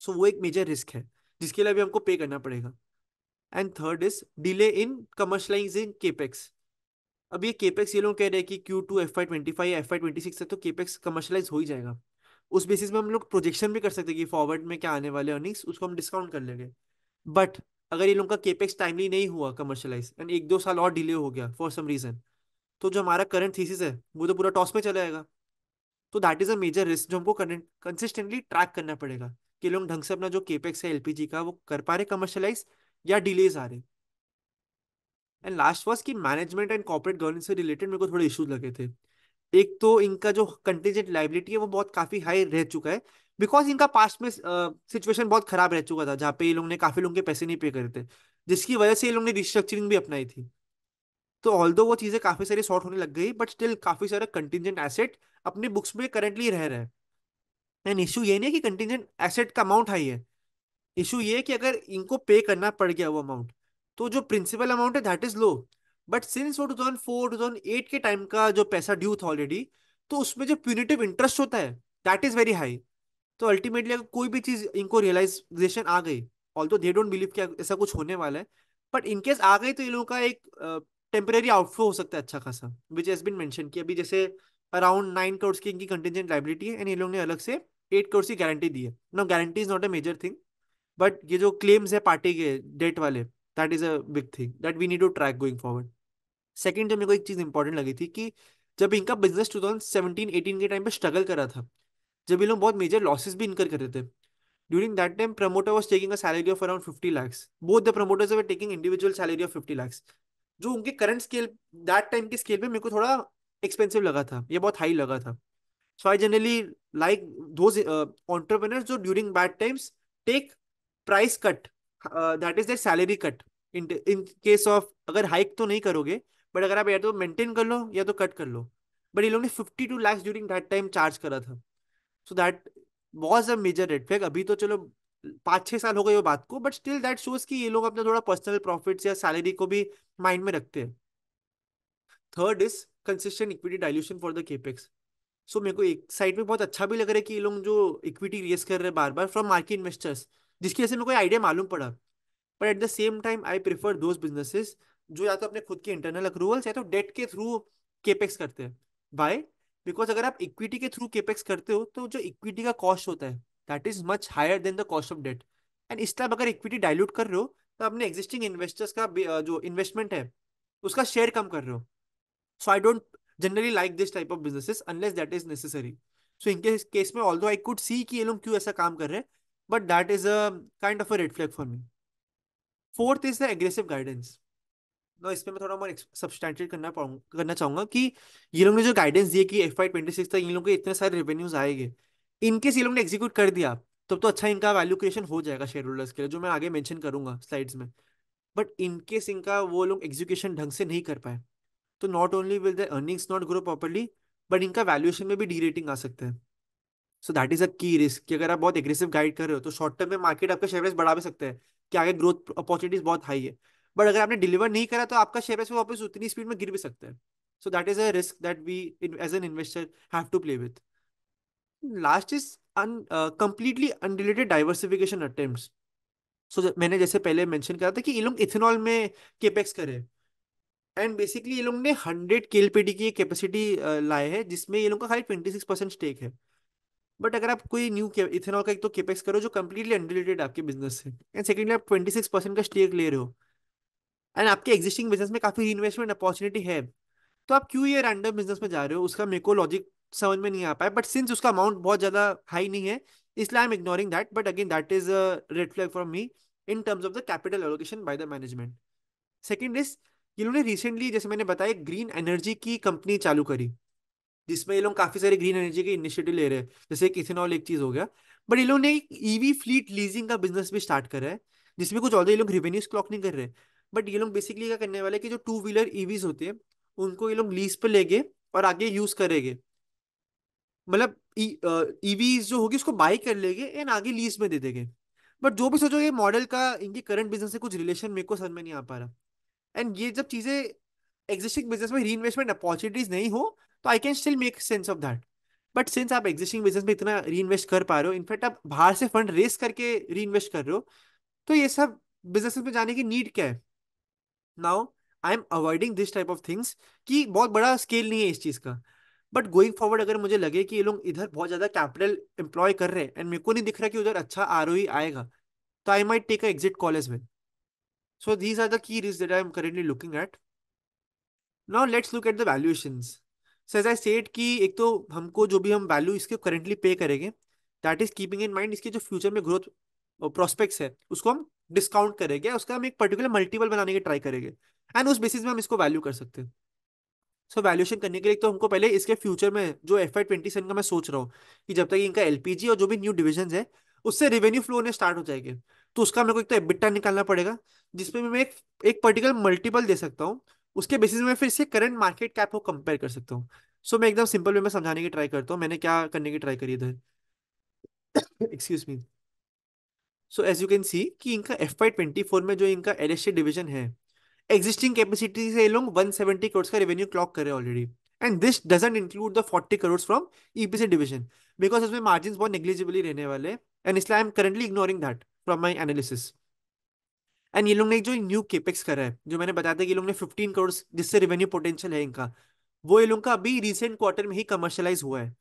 [SPEAKER 1] सो so, वो एक मेजर रिस्क है जिसके लिए अभी हमको पे करना पड़ेगा and third is delay in commercialising capex अब ये केपेक्स ये लोग कह रहे हैं कि क्यू टू एफ आई ट्वेंटी फाइव एफ आई ट्वेंटी सिक्स है तो केपेक्स कमर्शलाइज हो ही जाएगा उस बेसिस में हम लोग प्रोजेक्शन भी कर सकते हैं कि फॉरवर्ड में क्या आने वाले अर्निंग्स उसको हम डिस्काउंट कर लेंगे बट अगर ये लोग का केपेक्स टाइमली नहीं हुआ कमर्शलाइज एंड एक दो साल और डिले हो गया फॉर सम रीजन तो जो हमारा करंट थीसिस है वो तो पूरा टॉस में चला जाएगा तो that is a major risk जो हमको कंसिस्टेंटली ट्रैक करना पड़ेगा कि लोग ढंग से अपना जो केपेक्स है एलपीजी का वो कर पा रहे कमर्शलाइज या डिलेज आ रहे एंड लास्ट वॉज की मैनेजमेंट एंड कॉर्पोरेट गवर्नेंस से रिलेटेड मेरे को थोड़े इशूज लगे थे एक तो इनका जो कंटेजेंट लाइबिलिटी है वो बहुत काफी हाई रह चुका है बिकॉज इनका पास्ट में सिचुएशन uh, बहुत खराब रह चुका था जहाँ पे ये लोग ने काफी लोगों के पैसे नहीं पे करे थे जिसकी वजह से ये लोग ने रिस्ट्रक्चरिंग भी अपनाई थी तो ऑल दो वो चीज़ें काफ़ी सारी शॉर्ट होने लग गई बट स्टिल काफ़ी सारे कंटिजेंट एसेट अपनी बुक्स में करेंटली रह रहे हैं एंड इशू ये नहीं है कि कंटिजेंट एसेट का अमाउंट हाई है इशू ये है कि अगर इनको पे करना पड़ गया वो अमाउंट तो जो प्रिंसिपल अमाउंट है that is low but since वो two thousand four to thousand eight के टाइम का जो पैसा ड्यू था ऑलरेडी तो उसमें जो प्यूनिटिव इंटरेस्ट होता है दैट इज़ वेरी हाई तो अल्टीमेटली अगर कोई भी चीज इनको रियलाइजेशन आ गई ऑल तो दे डोंट बिलीव कि ऐसा कुछ होने वाला है बट इनकेस आ गई तो ये लोगों का एक टेम्परेरी आउटफ्लो हो सकता है अच्छा खासा विच एस बिन मैं अभी जैसे अराउंड नाइन करोड़ की इनकी कंटेंजेंट लाइबिलिटी है एंड ये लोग ने अलग से एट करोड़ की गारंटी दी है no guarantee is not a major thing but ये जो क्लेम्स है पार्टी के डेट वाले that is a big thing that we need to track going forward second जो मेरे को एक चीज़ इंपॉर्टेंट लगी थी कि जब इनका बिजनेस 2017 एटीन के टाइम पे स्ट्रगल करा था जब ये लोग बहुत मेजर लॉसेस भी इनकर कर रहे थे during that time promoter was taking a salary of around fifty lakhs both the promoters were taking individual salary of fifty lakhs जो उनके करंट स्केल दैट टाइम के स्केल पे मेरे को थोड़ा एक्सपेंसिव लगा था या बहुत हाई लगा था so I generally like those entrepreneur जो during bad times take price cut that is their salary cut in in case of अगर हाइक तो नहीं करोगे बट अगर आप या तो मेंटेन कर लो या तो कट कर लो बट ये लोग ने fifty two lakhs during that time charge करा था so that was a major red flag अभी तो चलो पाँच छः साल हो गए बात को बट स्टिल दैट शोज कि ये लोग अपना थोड़ा पर्सनल प्रॉफिट या सैलरी को भी माइंड में रखते हैं third is consistent equity dilution for the capex so मेरे को एक साइड में बहुत अच्छा भी लग रहा है कि ये लोग जो इक्विटी रेस कर रहे हैं बार बार फ्रॉम मार्केट इन्वेस्टर्स जिसकी वजह से मेरे को आइडिया मालूम पड़ा but at the same time I prefer those businesses जो या तो अपने खुद के इंटरनल अक्रूवल्स या तो डेट के थ्रू केपेक्स करते हैं बाय बिकॉज अगर आप इक्विटी के थ्रू केपेक्स करते हो तो जो इक्विटी का कॉस्ट होता है that is much higher than the cost of debt and इस टाइम अगर इक्विटी डायल्यूट कर रहे हो तो अपने एग्जिस्टिंग इन्वेस्टर्स का जो इन्वेस्टमेंट है उसका शेयर कम कर रहे हो so I don't generally like this type of businesses unless that is necessary so इनके केस में ऑल्दो आई कुड सी कि ये लोग क्यों ऐसा काम कर रहे हैं but that is a kind of a red flag for me fourth is the aggressive guidance तो इसमें मैं थोड़ा मोर सब्सटैंशिएट करना करना चाहूंगा कि ये लोग ने जो गाइडेंस दिए कि एफ आई ट्वेंटी सिक्स तक इन लोग के इतने सारे रेवेन्यूज आएंगे इनकेस ये लोग ने एग्जीक्यूट कर दिया तब तो अच्छा इनका वैल्यू क्रिएशन हो जाएगा शेयर होल्डर्स के लिए जो मैं आगे मेंशन करूंगा स्लाइड्स में बट इनकेस इनका वो लोग एग्जीक्यूशन ढंग से नहीं कर पाए तो not only will the earnings not grow properly but इनका वैल्यूएशन में भी डी रेटिंग आ सकते हैं सो दैट इज अ की रिस्क कि अगर आप बहुत एग्रेसिव गाइड कर रहे हो तो शॉर्ट टर्म में मार्केट आपका शेयर प्राइस बढ़ा भी सकते हैं कि आगे ग्रोथ अपॉर्चुनिटीज बहुत हाई है बट अगर आपने डिलीवर नहीं करा तो आपका शेयर प्राइस वापस उतनी स्पीड में गिर भी सकता है so that is a risk that we as an investor have to play with last is completely unrelated diversification attempt so मैंने जैसे पहले मैंशन करा था कि ये लोग इथेनॉल में केपेक्स करें एंड बेसिकली ये लोग ने हंड्रेड डी की कैपेसिटी uh, लाए है जिसमें ये लोग का खाली ट्वेंटी सिक्स परसेंट स्टेक है बट अगर आप कोई न्यू इथेनॉल का एक तो केपेक्स करो जो कम्प्लीटली अनरिलेटेड आपके बिजनेस से एंड सेकेंडली आप ट्वेंटी सिक्स परसेंट का स्टेक ले रहे हो एंड आपके एग्जिस्टिंग बिजनेस में काफ़ी इन्वेस्टमेंट अपॉर्चुनिटी है तो आप क्यों ये रैंडम बिजनेस में जा रहे हो उसका मेरे को लॉजिक समझ में नहीं आ पाया बट सिंस उसका अमाउंट बहुत ज़्यादा हाई नहीं है इसलिए I am ignoring that but again that is a red flag for me in terms of the capital allocation by the management second is इन्होंने रिसेंटली जैसे मैंने बताया ग्रीन एनर्जी की कंपनी चालू करी जिसमें ये लोग काफ़ी सारे ग्रीन एनर्जी के इनिशिएटिव ले रहे हैं जैसे इथेनॉल एक चीज़ हो गया बट ये लोग ने एक ईवी फ्लीट लीजिंग का बिजनेस भी स्टार्ट करा है जिसमें कुछ ज्यादा ये लोग रिवेन्यूज क्लॉक नहीं कर रहे बट ये लोग बेसिकली क्या करने वाले कि जो टू व्हीलर ईवीज होते हैं उनको ये लोग लीज पे लेंगे और आगे यूज करेंगे मतलब ईवी e, e जो होगी उसको बाई कर लेंगे एंड आगे लीज में दे देंगे बट जो भी सोचो ये मॉडल का इनके करंट बिजनेस से कुछ रिलेशन मेरे को समझ में नहीं आ पा रहा एंड ये जब चीजें एग्जिस्टिंग बिजनेस में री इन्वेस्टमेंट अपॉर्चुनिटीज नहीं हो तो I can still make sense of that but since आप एग्जिस्टिंग बिजनेस में इतना री इन्वेस्ट कर पा रहे हो इनफैक्ट आप बाहर से फंड रेस करके री इन्वेस्ट कर रहे हो तो ये सब बिजनेस में जाने की नीड क्या है now I am avoiding this type of things कि बहुत बड़ा स्केल नहीं है इस चीज़ का बट गोइंग फॉरवर्ड अगर मुझे लगे कि ये लोग इधर बहुत ज़्यादा कैपिटल एम्प्लॉय कर रहे हैं एंड मेरे को नहीं दिख रहा कि उधर अच्छा आर e आएगा तो I might take a exit college में so these are the key reasons that I am currently looking at now let's look at the valuation so as I said कि एक तो हमको जो भी हम वैल्यू इसके करेंटली पे करेंगे that is keeping in mind इसके जो फ्यूचर में ग्रोथ प्रोस्पेक्ट्स uh, है उसको हम डिस्काउंट करेंगे उसका हम एक पर्टिकुलर मल्टीपल बनाने की ट्राई करेंगे एंड उस बेसिस में हम इसको वैल्यू कर सकते हैं सो so, वैल्यूएशन करने के लिए तो हमको पहले इसके फ्यूचर में जो एफ आई ट्वेंटी सेवन का मैं सोच रहा हूँ कि जब तक इनका एलपीजी और जो भी न्यू डिविजन है उससे रेवेन्यू फ्लो होने स्टार्ट हो जाएंगे तो उसका मेरे को एक तो एबिटा निकालना पड़ेगा जिसमें मैं एक एक पर्टिकुलर मल्टीपल दे सकता हूँ उसके बेसिस में फिर से करंट मार्केट कैप को कंपेयर कर सकता हूँ सो so, मैं एकदम सिंपल वे में समझाने की ट्राई करता हूँ मैंने क्या करने की ट्राई करी इधर excuse [COUGHS] me so as you can see कि इनका एफ आई ट्वेंटी फोर में जो इनका एल एस डिविजन है एग्जिस्टिंग कैपेसिटी से ये लोग सेवेंटी करोड़ का रेवेन्यू क्लॉक कर रहे हैं already and this doesn't include the forty crore from EPC division because इसमें मार्जिन बहुत नेग्लिजिबली रहने वाले एंड इसलिए I am currently ignoring that from my analysis and ये लोग ने जो न्यू केपेक्स करा है जो मैंने बताया था कि ये लोग ने फिफ्टीन करोड़ जिससे रेवेन्यू पोटेंशियल है इनका वो ये लोग का अभी रिसेंट क्वार्टर में ही कमर्शलाइज हुआ है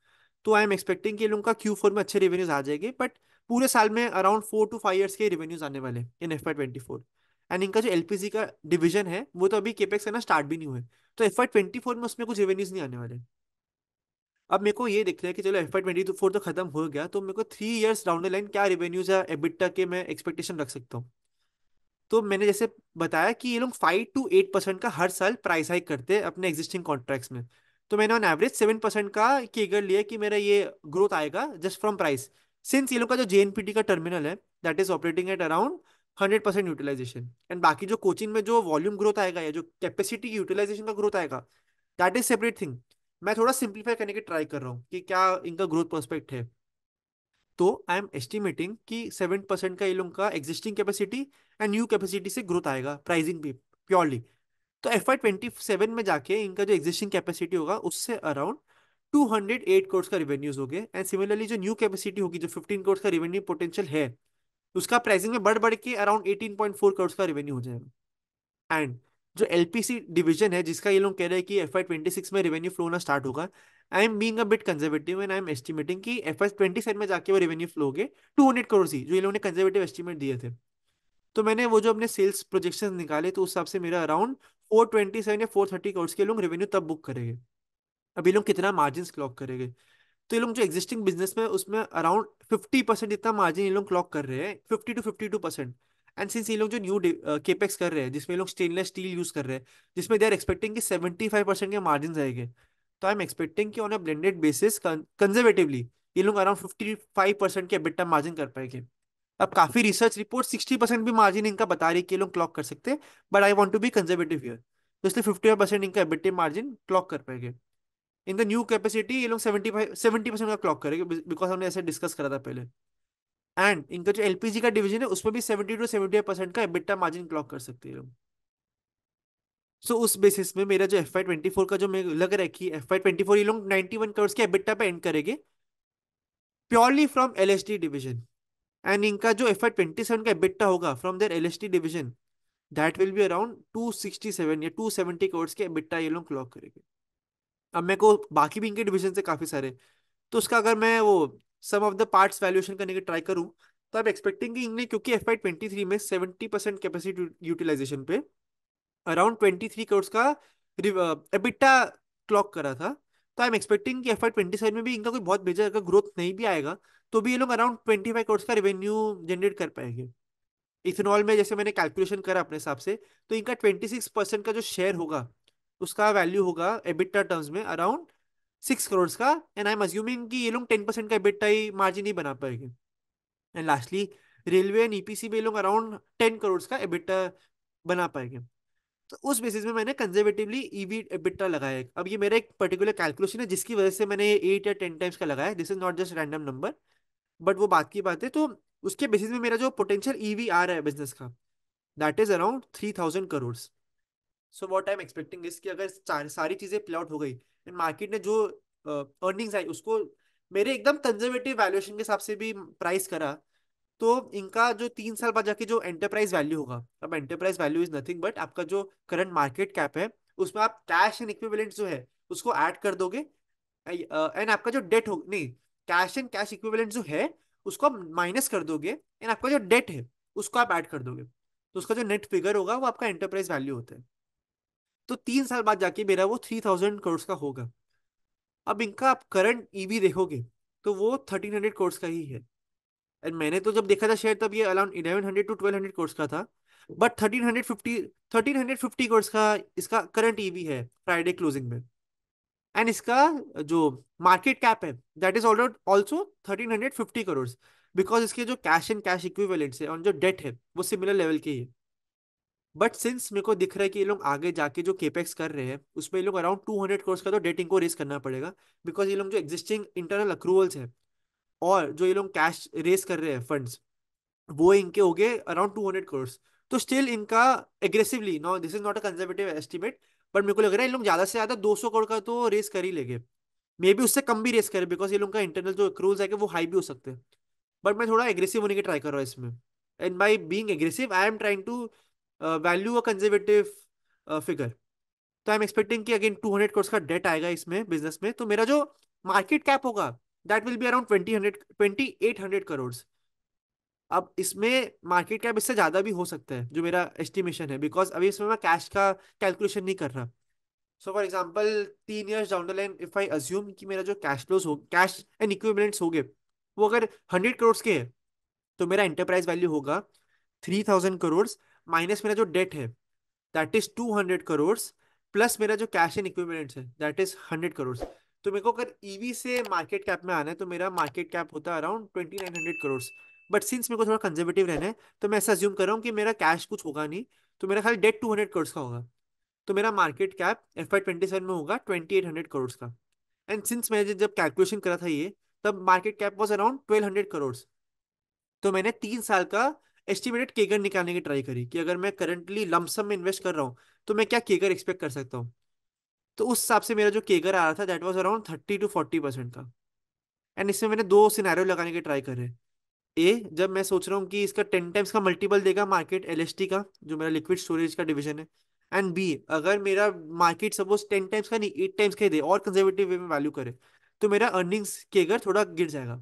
[SPEAKER 1] तो आई एम एक्सपेक्टिंग कि ये लोग का क्यू फोर में अच्छे रेवेन्यूज आ जाएंगे बट पूरे साल में around four to five years के रेवेन्यूज आने वाले in F I twenty four and इनका जो एलपीजी का डिवीजन है वो तो अभी केपेक्स करना स्टार्ट भी नहीं हुए तो एफ आई ट्वेंटी फोर में उसमें कुछ रेवेन्यूज नहीं आने वाले अब मेरे को ये देखना है कि चलो एफ आई ट्वेंटी फोर तो खत्म हो गया तो मेरे को three years down the line क्या रेवेन्यूज या एबिटा के मैं एक्सपेक्टेशन रख सकता हूँ तो मैंने जैसे बताया कि ये लोग फाइव टू एट परसेंट का हर साल प्राइस हाइक करते हैं अपने एग्जिस्टिंग कॉन्ट्रैक्ट्स में तो मैंने ऑन एवरेज सेवन परसेंट का केगर लिया कि मेरा ये ग्रोथ आएगा जस्ट फ्रॉम प्राइस सिंस ये लोग का जो जे का टर्मिनल है that is operating at around hundred percent utilization and बाकी जो कोचिंग में जो वॉल्यूम ग्रोथ आएगा या जो कैपेसिटी यूटिलाइजेशन का ग्रोथ आएगा दैट इज सेपरेट थिंग मैं थोड़ा सिंप्लीफाई करने की ट्राई कर रहा हूँ कि क्या इनका ग्रोथ प्रोस्पेक्ट है तो आई एम एस्टिमेटिंग कि सेवन परसेंट का ये लोग का existing capacity and new capacity से ग्रोथ आएगा प्राइजिंग भी प्योरली तो एफ आई ट्वेंटी सेवन में जाके इनका जो एग्जिस्टिंग कैपेसिटी होगा उससे around two hundred eight crore का रिवेन्यूज हो गए एंड सिमिलरली जो न्यू कैपेसिटी होगी जो फिफ्टीन करोड़ का रेवेन्यू पोटेंशियल है उसका प्राइसिंग में बढ़ बढ़ के around eighteen point four crore का रेवेन्यू हो जाएगा एंड जो एलपीसी डिवीजन है जिसका ये लोग कह रहे हैं कि एफ आई ट्वेंटी सिक्स में रेवेन्यू फ्लो होना स्टार्ट होगा I am being a bit conservative and I am estimating कि एफ आई ट्वेंटी सेवन में जाके वो रेवेन्यू फ्लो हो गए टू हंड्रेड करोड़ ही जो ये लोगों ने कंजर्वेटिव एस्टिमेट दिए थे तो मैंने वो जो अपने सेल्स प्रोजेक्शन निकाले तो उस हिसाब से मेरा अराउंड फोर ट्वेंटी सेवन या फोर थर्टी करोड़ के लोग रेवेन्यू तब बुक करेंगे अभी लोग कितना मार्जिन क्लॉक करेंगे तो ये लोग जो एग्जिस्टिंग बिजनेस में उसमें अराउंड फिफ्टी परसेंट इतना मार्जिन ये लोग क्लॉक कर रहे हैं fifty two fifty two percent and since ये लोग जो न्यू केपेक्स uh, कर रहे हैं जिसमें ये लोग स्टेनलेस स्टील यूज कर रहे हैं जिसमें they are expecting seventy five percent के मार्जिन आएंगे तो आई एम एक्सपेक्टिंग कि on a blended basis conservatively ये लोग अराउंड फिफ्टी फाइव परसेंट के बिट्टा मार्जिन कर पाएंगे अब काफी रिसर्च रिपोर्ट सिक्सटी परसेंट भी मार्जिन इनका बता रही है कि ये लोग क्लॉक कर सकते हैं but I want to be conservative here तो इसलिए फिफ्टी परसेंट इनका बिट्टे मार्जिन क्लॉक कर पाएंगे इन द न्यू कैपेसिटी ये लोग सेवेंटी फाइव सेवेंटी परसेंट का क्लॉक करेंगे बिकॉज हमने ऐसे डिस्कस करा था पहले एंड इनका जो एलपीजी का डिवीजन है उसमें भी सेवेंटी टू सेवेंटी परसेंट का एबिटा मार्जिन क्लॉक कर सकते हैं लोग सो so, उस बेसिस में मेरा जो एफ आई ट्वेंटी फोर का जो मैं लग रहा है कि एफ आई ट्वेंटी फोर ये लोग नाइन्टी वन करोड़ के एबिटा पे एंड करेंगे purely from L S T division and इनका जो एफ आई ट्वेंटी सेवन का एबिटा होगा from there L S T division that will be around two sixty seven या टू सेवेंटी करोड़ के EBITDA ये लोग क्लॉक करेंगे अब मेरे को बाकी भी इनके डिविजन है काफ़ी सारे तो उसका अगर मैं वो sum of the parts valuation करने की ट्राई करूँ तो आप एक्सपेक्टिंग इनने क्योंकि एफ आई ट्वेंटी थ्री में सेवेंटी परसेंट कैपेसिटी यूटिलाइजेशन पे अराउंड ट्वेंटी थ्री करोड़ का एबिटा क्लॉक uh, करा था तो आई एम एक्सपेक्टिंग कि एफ आई ट्वेंटी सेवन में भी इनका कोई बहुत मेजर अगर ग्रोथ नहीं भी आएगा तो भी ये लोग अराउंड ट्वेंटी फाइव करोड़ का रेवेन्यू जनरेट कर पाएंगे इथेनॉल में जैसे मैंने कैलकुलेशन करा अपने हिसाब से तो इनका ट्वेंटी सिक्स परसेंट का जो शेयर होगा उसका वैल्यू होगा एबिटा टर्म्स में अराउंड सिक्स करोड़ का एंड आई एम अज्यूमिंग कि ये लोग टेन परसेंट का एबिटा ही मार्जिन ही बना पाएंगे and lastly railway and EPC में लोग अराउंड टेन करोड़ का एबिटा बना पाएंगे तो उस बेसिस में मैंने कंजर्वेटिवली ईवी एबिटा लगाया है अब ये मेरा एक पर्टिकुलर कैलकुलेशन है जिसकी वजह से मैंने एट या टेन टाइम्स का लगाया this is not just random number but वो बात की बात है तो उसके बेसिस में मेरा जो पोटेंशियल ईवी e आ रहा है बिजनेस का that is around three thousand crore so what I am expecting is कि अगर सारी चीजें प्ले आउट हो गई एंड मार्केट ने जो अर्निंग्स uh, आई उसको मेरे एकदम कंजर्वेटिव वैल्यूएशन के हिसाब से भी प्राइस करा तो इनका जो तीन साल बाद जाके जो एंटरप्राइज वैल्यू होगा अब enterprise value is nothing but आपका जो करंट मार्केट कैप है उसमें आप कैश एंड इक्विवेलेंट जो है उसको ऐड कर दोगे एंड आपका जो डेट हो नहीं कैश एंड कैश इक्विवेलेंट जो है उसको आप माइनस कर दोगे एंड आपका जो डेट है उसको आप ऐड कर दोगे तो उसका जो नेट फिगर होगा वो आपका एंटरप्राइज वैल्यू होता है तो तीन साल बाद जाके मेरा वो थ्री थाउजेंड करोड़ का होगा अब इनका आप करंट ईवी e देखोगे तो वो थर्टीन हंड्रेड करोड़ का ही है एंड मैंने तो जब देखा था शेयर तब ये around eleven hundred to twelve hundred crore का था but thirteen hundred fifty thirteen hundred fifty crore का इसका करंट ईवी e है फ्राइडे क्लोजिंग में एंड इसका जो मार्केट कैप है that is already also thirteen hundred fifty crore because इसके जो कैश एंड कैश इक्विवेलेंट्स है और जो डेट है वो सिमिलर लेवल के ही है बट सिंस मेरे को दिख रहा है कि ये लोग आगे जाके जो केपेक्स कर रहे हैं उसमें ये लोग अराउंड टू हंड्रेड क्रोर्स का तो डेटिंग को रेस करना पड़ेगा बिकॉज ये लोग जो एग्जिस्टिंग इंटरनल अक्रूवल्स है और जो ये लोग कैश रेस कर रहे हैं फंड्स वो इनके हो गए अराउंड टू हंड्रेड क्रोर्स तो स्टिल इनका aggressively no this is not a conservative estimate but मेरे को लग रहा है इन लोग ज़्यादा से ज़्यादा दो सौ करोड़ का तो रेस कर ही लेंगे मे बी उससे कम भी रेस करें बिकॉज ये लोग का इंटरनल जो अक्रूवल्स है वो हाई भी हो सकते हैं बट मैं थोड़ा एग्रेसिव होने की ट्राई कर रहा हूँ इसमें and by being aggressive I am trying to value a conservative figure तो आई एम एक्सपेक्टिंग कि अगेन 200 करोड़ का डेट आएगा इसमें बिजनेस में तो मेरा जो मार्केट कैप होगा that will be around twenty hundred twenty eight hundred crore अब इसमें मार्केट कैप इससे ज़्यादा भी हो सकता है जो मेरा एस्टिमेशन है बिकॉज अभी इसमें मैं कैश का कैलकुलेशन नहीं कर रहा सो फॉर एग्जाम्पल तीन years down the line if I assume कि मेरा जो कैश फ्लोज हो कैश एंड इक्विपमेंट्स हो गए वो अगर हंड्रेड करोड़ के हैं तो मेरा एंटरप्राइज वैल्यू होगा थ्री थाउजेंड करोड़ माइनस मेरा जो डेट है that is two hundred crore plus मेरा जो कैश एंड इक्विपमेंट है दैट इज हंड्रेड करोड़ तो मेरे को अगर ईवी e से मार्केट कैप में आना है तो मेरा मार्केट कैप होता है around twenty nine hundred crore but since मेरे को थोड़ा कंजर्वेटिव रहना है तो मैं ऐसा अज्यूम कर रहा हूँ कि मेरा कैश कुछ होगा नहीं तो मेरा खाली डेट टू हंड्रेड करोड़ का होगा तो मेरा market cap F I twenty seven में होगा ट्वेंटी एट हंड्रेड करोड़ का एंड सिंस मैंने जब कैलकुलेशन करा था ये तब market cap was around twelve hundred crore तो मैंने तीन साल का एस्टिमेटेड केगर निकालने की ट्राई करी कि अगर मैं करंटली लमसम में इन्वेस्ट कर रहा हूँ तो मैं क्या केगर एक्सपेक्ट कर सकता हूँ तो उस हिसाब से मेरा जो केगर आ रहा था that was around thirty to forty percent का एंड इसमें मैंने दो सिनेरियो लगाने की ट्राई करे ए जब मैं सोच रहा हूँ कि इसका टेन टाइम्स का मल्टीपल देगा मार्केट एल का जो मेरा लिक्विड स्टोरेज का डिविजन है एंड बी अगर मेरा मार्केट सपोज टेन टाइम्स का नहीं एट टाइम्स का ही दे और कंजर्वेटिव वे में वैल्यू करे तो मेरा अर्निंग्स केगर थोड़ा गिर जाएगा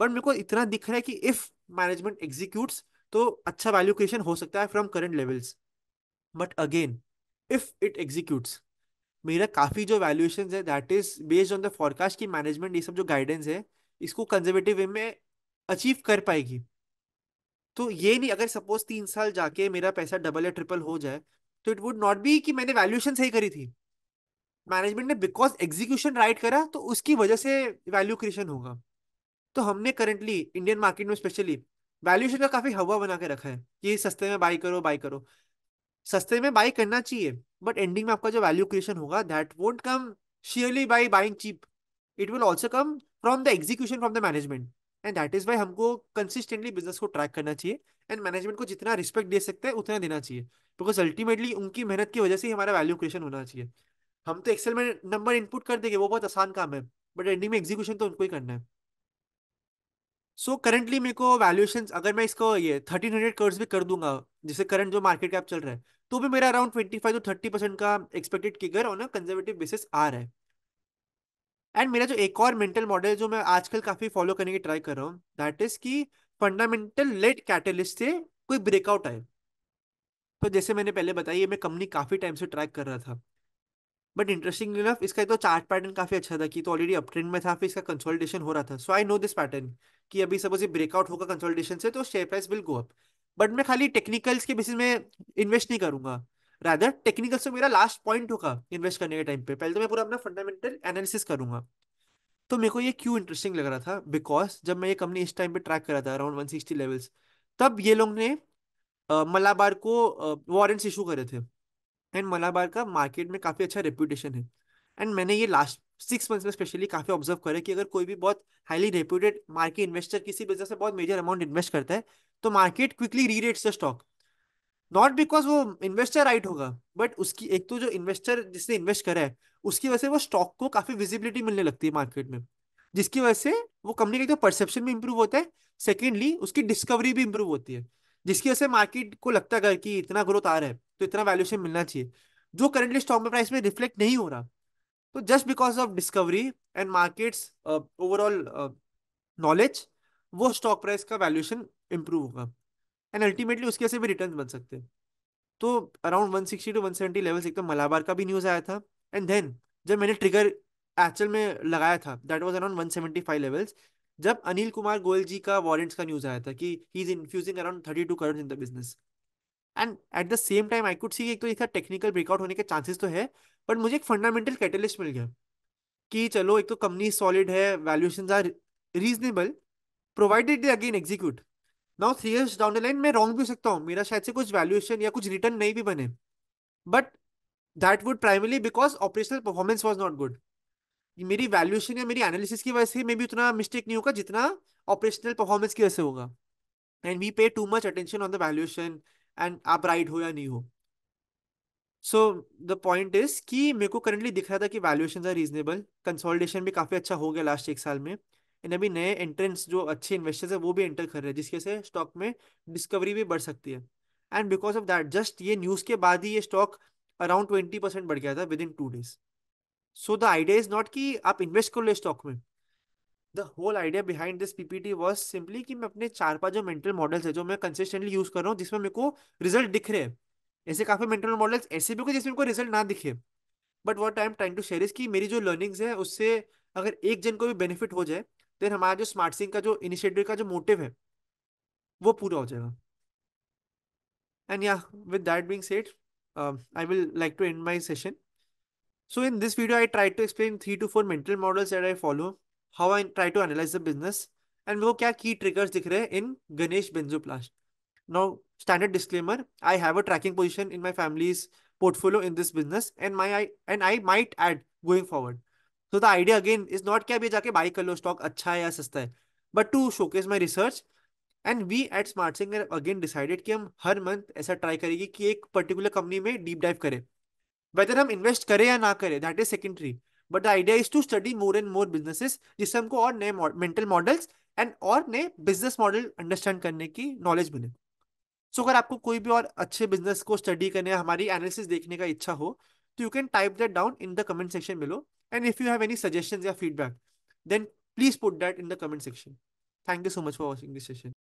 [SPEAKER 1] बट मेरे को इतना दिख रहा है कि इफ मैनेजमेंट एग्जीक्यूट्स तो अच्छा वैल्यू क्रिएशन हो सकता है from current levels but again if it executes मेरा काफ़ी जो वैल्यूएशन है that is based on the forecast की मैनेजमेंट ये सब जो गाइडेंस है इसको कंजर्वेटिव वे में अचीव कर पाएगी तो ये नहीं अगर सपोज तीन साल जाके मेरा पैसा डबल या ट्रिपल हो जाए तो इट वुड नॉट बी कि मैंने वैल्यूएशन सही करी थी मैनेजमेंट ने बिकॉज एग्जीक्यूशन राइट करा तो उसकी वजह से वैल्यू क्रिएशन होगा तो हमने करंटली इंडियन मार्केट में स्पेशली वैल्यूएशन का काफी हवा बना के रखा है कि सस्ते में बाई करो बाई करो सस्ते में बाई करना चाहिए बट एंडिंग में आपका जो वैल्यू क्रिएशन होगा that won't come sheerly by buying cheap it will also come from the execution from the management and that is why हमको कंसिस्टेंटली बिजनेस को ट्रैक करना चाहिए एंड मैनेजमेंट को जितना रिस्पेक्ट दे सकते हैं उतना देना चाहिए बिकॉज अल्टीमेटली उनकी मेहनत की वजह से ही हमारा वैल्यू क्रिएशन होना चाहिए हम तो एक्सेल में नंबर इनपुट कर देंगे वो बहुत आसान काम है बट एंडिंग में एग्जीक्यूशन तो उनको ही करना है सो करंटली मेरे को वैल्यूएशन अगर मैं इसको ये थर्टीन हंड्रेड कर्स भी कर दूंगा जैसे करंट जो मार्केट कैप चल रहा है तो भी मेरा around twenty five to thirty percent का expected CAGR on a conservative basis आ रहा है एंड मेरा जो एक और मेंटल मॉडल जो मैं आजकल काफी फॉलो करने की ट्राई कर रहा हूँ दैट इज कि फंडामेंटल लेट कैटलिस्ट से कोई ब्रेकआउट आए तो जैसे मैंने पहले बताया मैं कंपनी काफी टाइम से ट्रैक कर रहा था बट इंटरेस्टिंग इनफ इसका तो चार्ट पैटर्न काफी अच्छा था कि तो ऑलरेडी अप ट्रेंड में था फिर इसका कंसोलिडेशन हो रहा था so I know this pattern कि अभी सपोज ये ब्रेकआउट होगा कंसोलिडेशन से तो share price will go up but मैं खाली टेक्निकल्स के बेसिस में इन्वेस्ट नहीं करूंगा रादर टेक्निकल तो मेरा लास्ट पॉइंट होगा इन्वेस्ट करने के टाइम पे पहले तो मैं पूरा अपना फंडामेंटल एनालिसिस करूंगा तो मेरे को ये क्यों इंटरेस्टिंग लग रहा था बिकॉज जब मैं ये कंपनी इस टाइम पे ट्रैक कर रहा था अराउंड सिक्सटी लेवल्स तब ये लोग ने मलाबार को वारंट्स इशू करे थे एंड मलाबार का मार्केट में काफ़ी अच्छा रेपूटेशन है एंड मैंने ये लास्ट सिक्स मंथ्स में स्पेशली काफी ऑब्जर्व करें कि अगर कोई भी बहुत हाईली रेप्यूटेड मार्केट इन्वेस्टर किसी बिजनेस में बहुत मेजर अमाउंट इन्वेस्ट करता है तो market quickly rerates the stock not because वो इन्वेस्टर राइट होगा बट उसकी एक तो जो इन्वेस्टर जिसने इन्वेस्ट करा है उसकी वजह से वो स्टॉक को काफी विजिबिलिटी मिलने लगती है मार्केट में जिसकी वजह से वो कंपनी का एक तो परसेप्शन भी इंप्रूव होता है सेकेंडली उसकी डिस्कवरी भी इंप्रूव होती है जिसकी वजह से मार्केट को लगता है कि इतना ग्रोथ आ रहा है तो इतना वैल्यूशन मिलना चाहिए जो करेंटली स्टॉक में प्राइस में रिफ्लेक्ट नहीं हो रहा तो just because of discovery and markets overall knowledge वो स्टॉक प्राइस का वैल्यूएशन इंप्रूव होगा एंड अल्टीमेटली उसके से भी रिटर्न बन सकते हैं तो around one sixty to one seventy levels एकदम मलाबार का भी न्यूज़ आया था एंड देन जब मैंने ट्रिगर एक्चुअल में लगाया था that was around one seventy five levels जब अनिल कुमार गोयल जी का वॉरेंट्स का न्यूज़ आया था कि he is infusing around thirty two crore in the business and at the same time I could see एक तो इसका टेक्निकल ब्रेकआउट होने के चांसेस तो है बट मुझे एक फंडामेंटल कैटलिस्ट मिल गया कि चलो एक तो कंपनी सॉलिड है valuation are reasonable provided again execute now three years down the line मैं रॉन्ग भी हो सकता हूँ मेरा शायद से कुछ वैल्यूएशन या कुछ रिटर्न नहीं भी बने but that would primarily because operational performance was not good मेरी वैल्यूएशन या मेरी एनालिसिस की वजह से मे भी उतना मिस्टेक नहीं होगा जितना ऑपरेशनल परफॉर्मेंस की वजह से होगा and we pay too much attention on the valuation and आप राइट हो या नहीं हो सो द पॉइंट इज कि मेरे को करंटली दिख रहा था कि वैल्यूएशन आर रीजनेबल कंसोलिडेशन भी काफ़ी अच्छा हो गया लास्ट एक साल में एंड अभी नए एंट्रेंस जो अच्छे इन्वेस्टर्स हैं वो भी एंटर कर रहे हैं जिसके से स्टॉक में डिस्कवरी भी बढ़ सकती है and because of that just ये न्यूज़ के बाद ही ये स्टॉक अराउंड ट्वेंटी परसेंट बढ़ गया था within two days so the idea is not कि आप इन्वेस्ट कर लो स्टॉक में the whole idea behind this PPT was simply कि मैं अपने चार पांच जो मेंटल मॉडल्स है जो मैं कंसिस्टेंटली यूज कर रहा हूँ जिसमें मेरे को रिजल्ट दिख रहे हैं ऐसे काफ़ी मेंटल मॉडल्स ऐसे भी जिसमें कोई रिजल्ट ना दिखे but what I am trying to share is की मेरी जो लर्निंग्स है उससे अगर एक जन को भी बेनिफिट हो जाए तो हमारा जो स्मार्ट सिंह का जो इनिशिएटिव का जो मोटिव है वो पूरा हो जाएगा एंड या with that being said I will like to end my session so in this video I try to explain three to four mental models that I follow how I try to analyse the business and वो क्या की triggers दिख रहे हैं in Ganesh Benzoplast. Now, standard disclaimer, I have a tracking position in my family's portfolio in this business and my I and I might add going forward. So the idea again is not क्या भी जाके buy कर लो stock अच्छा है या सस्ता है but to showcase my research and we at smart sync again decided कि हम हर मंथ ऐसा ट्राई करेंगे कि एक पर्टिकुलर कंपनी में डीप डाइव करें वेदर हम इन्वेस्ट करें या ना करें that is secondary but the idea is to study more and more businesses जिससे हमको और नए मेंटल मॉडल्स एंड और नए बिजनेस मॉडल अंडरस्टैंड करने की नॉलेज मिले सो अगर आपको कोई भी और अच्छे बिजनेस को स्टडी करने या हमारी एनालिसिस देखने का इच्छा हो तो you can type that down in the comment section below and if you have any suggestion या feedback then please put that in the comment section thank you so much for watching this session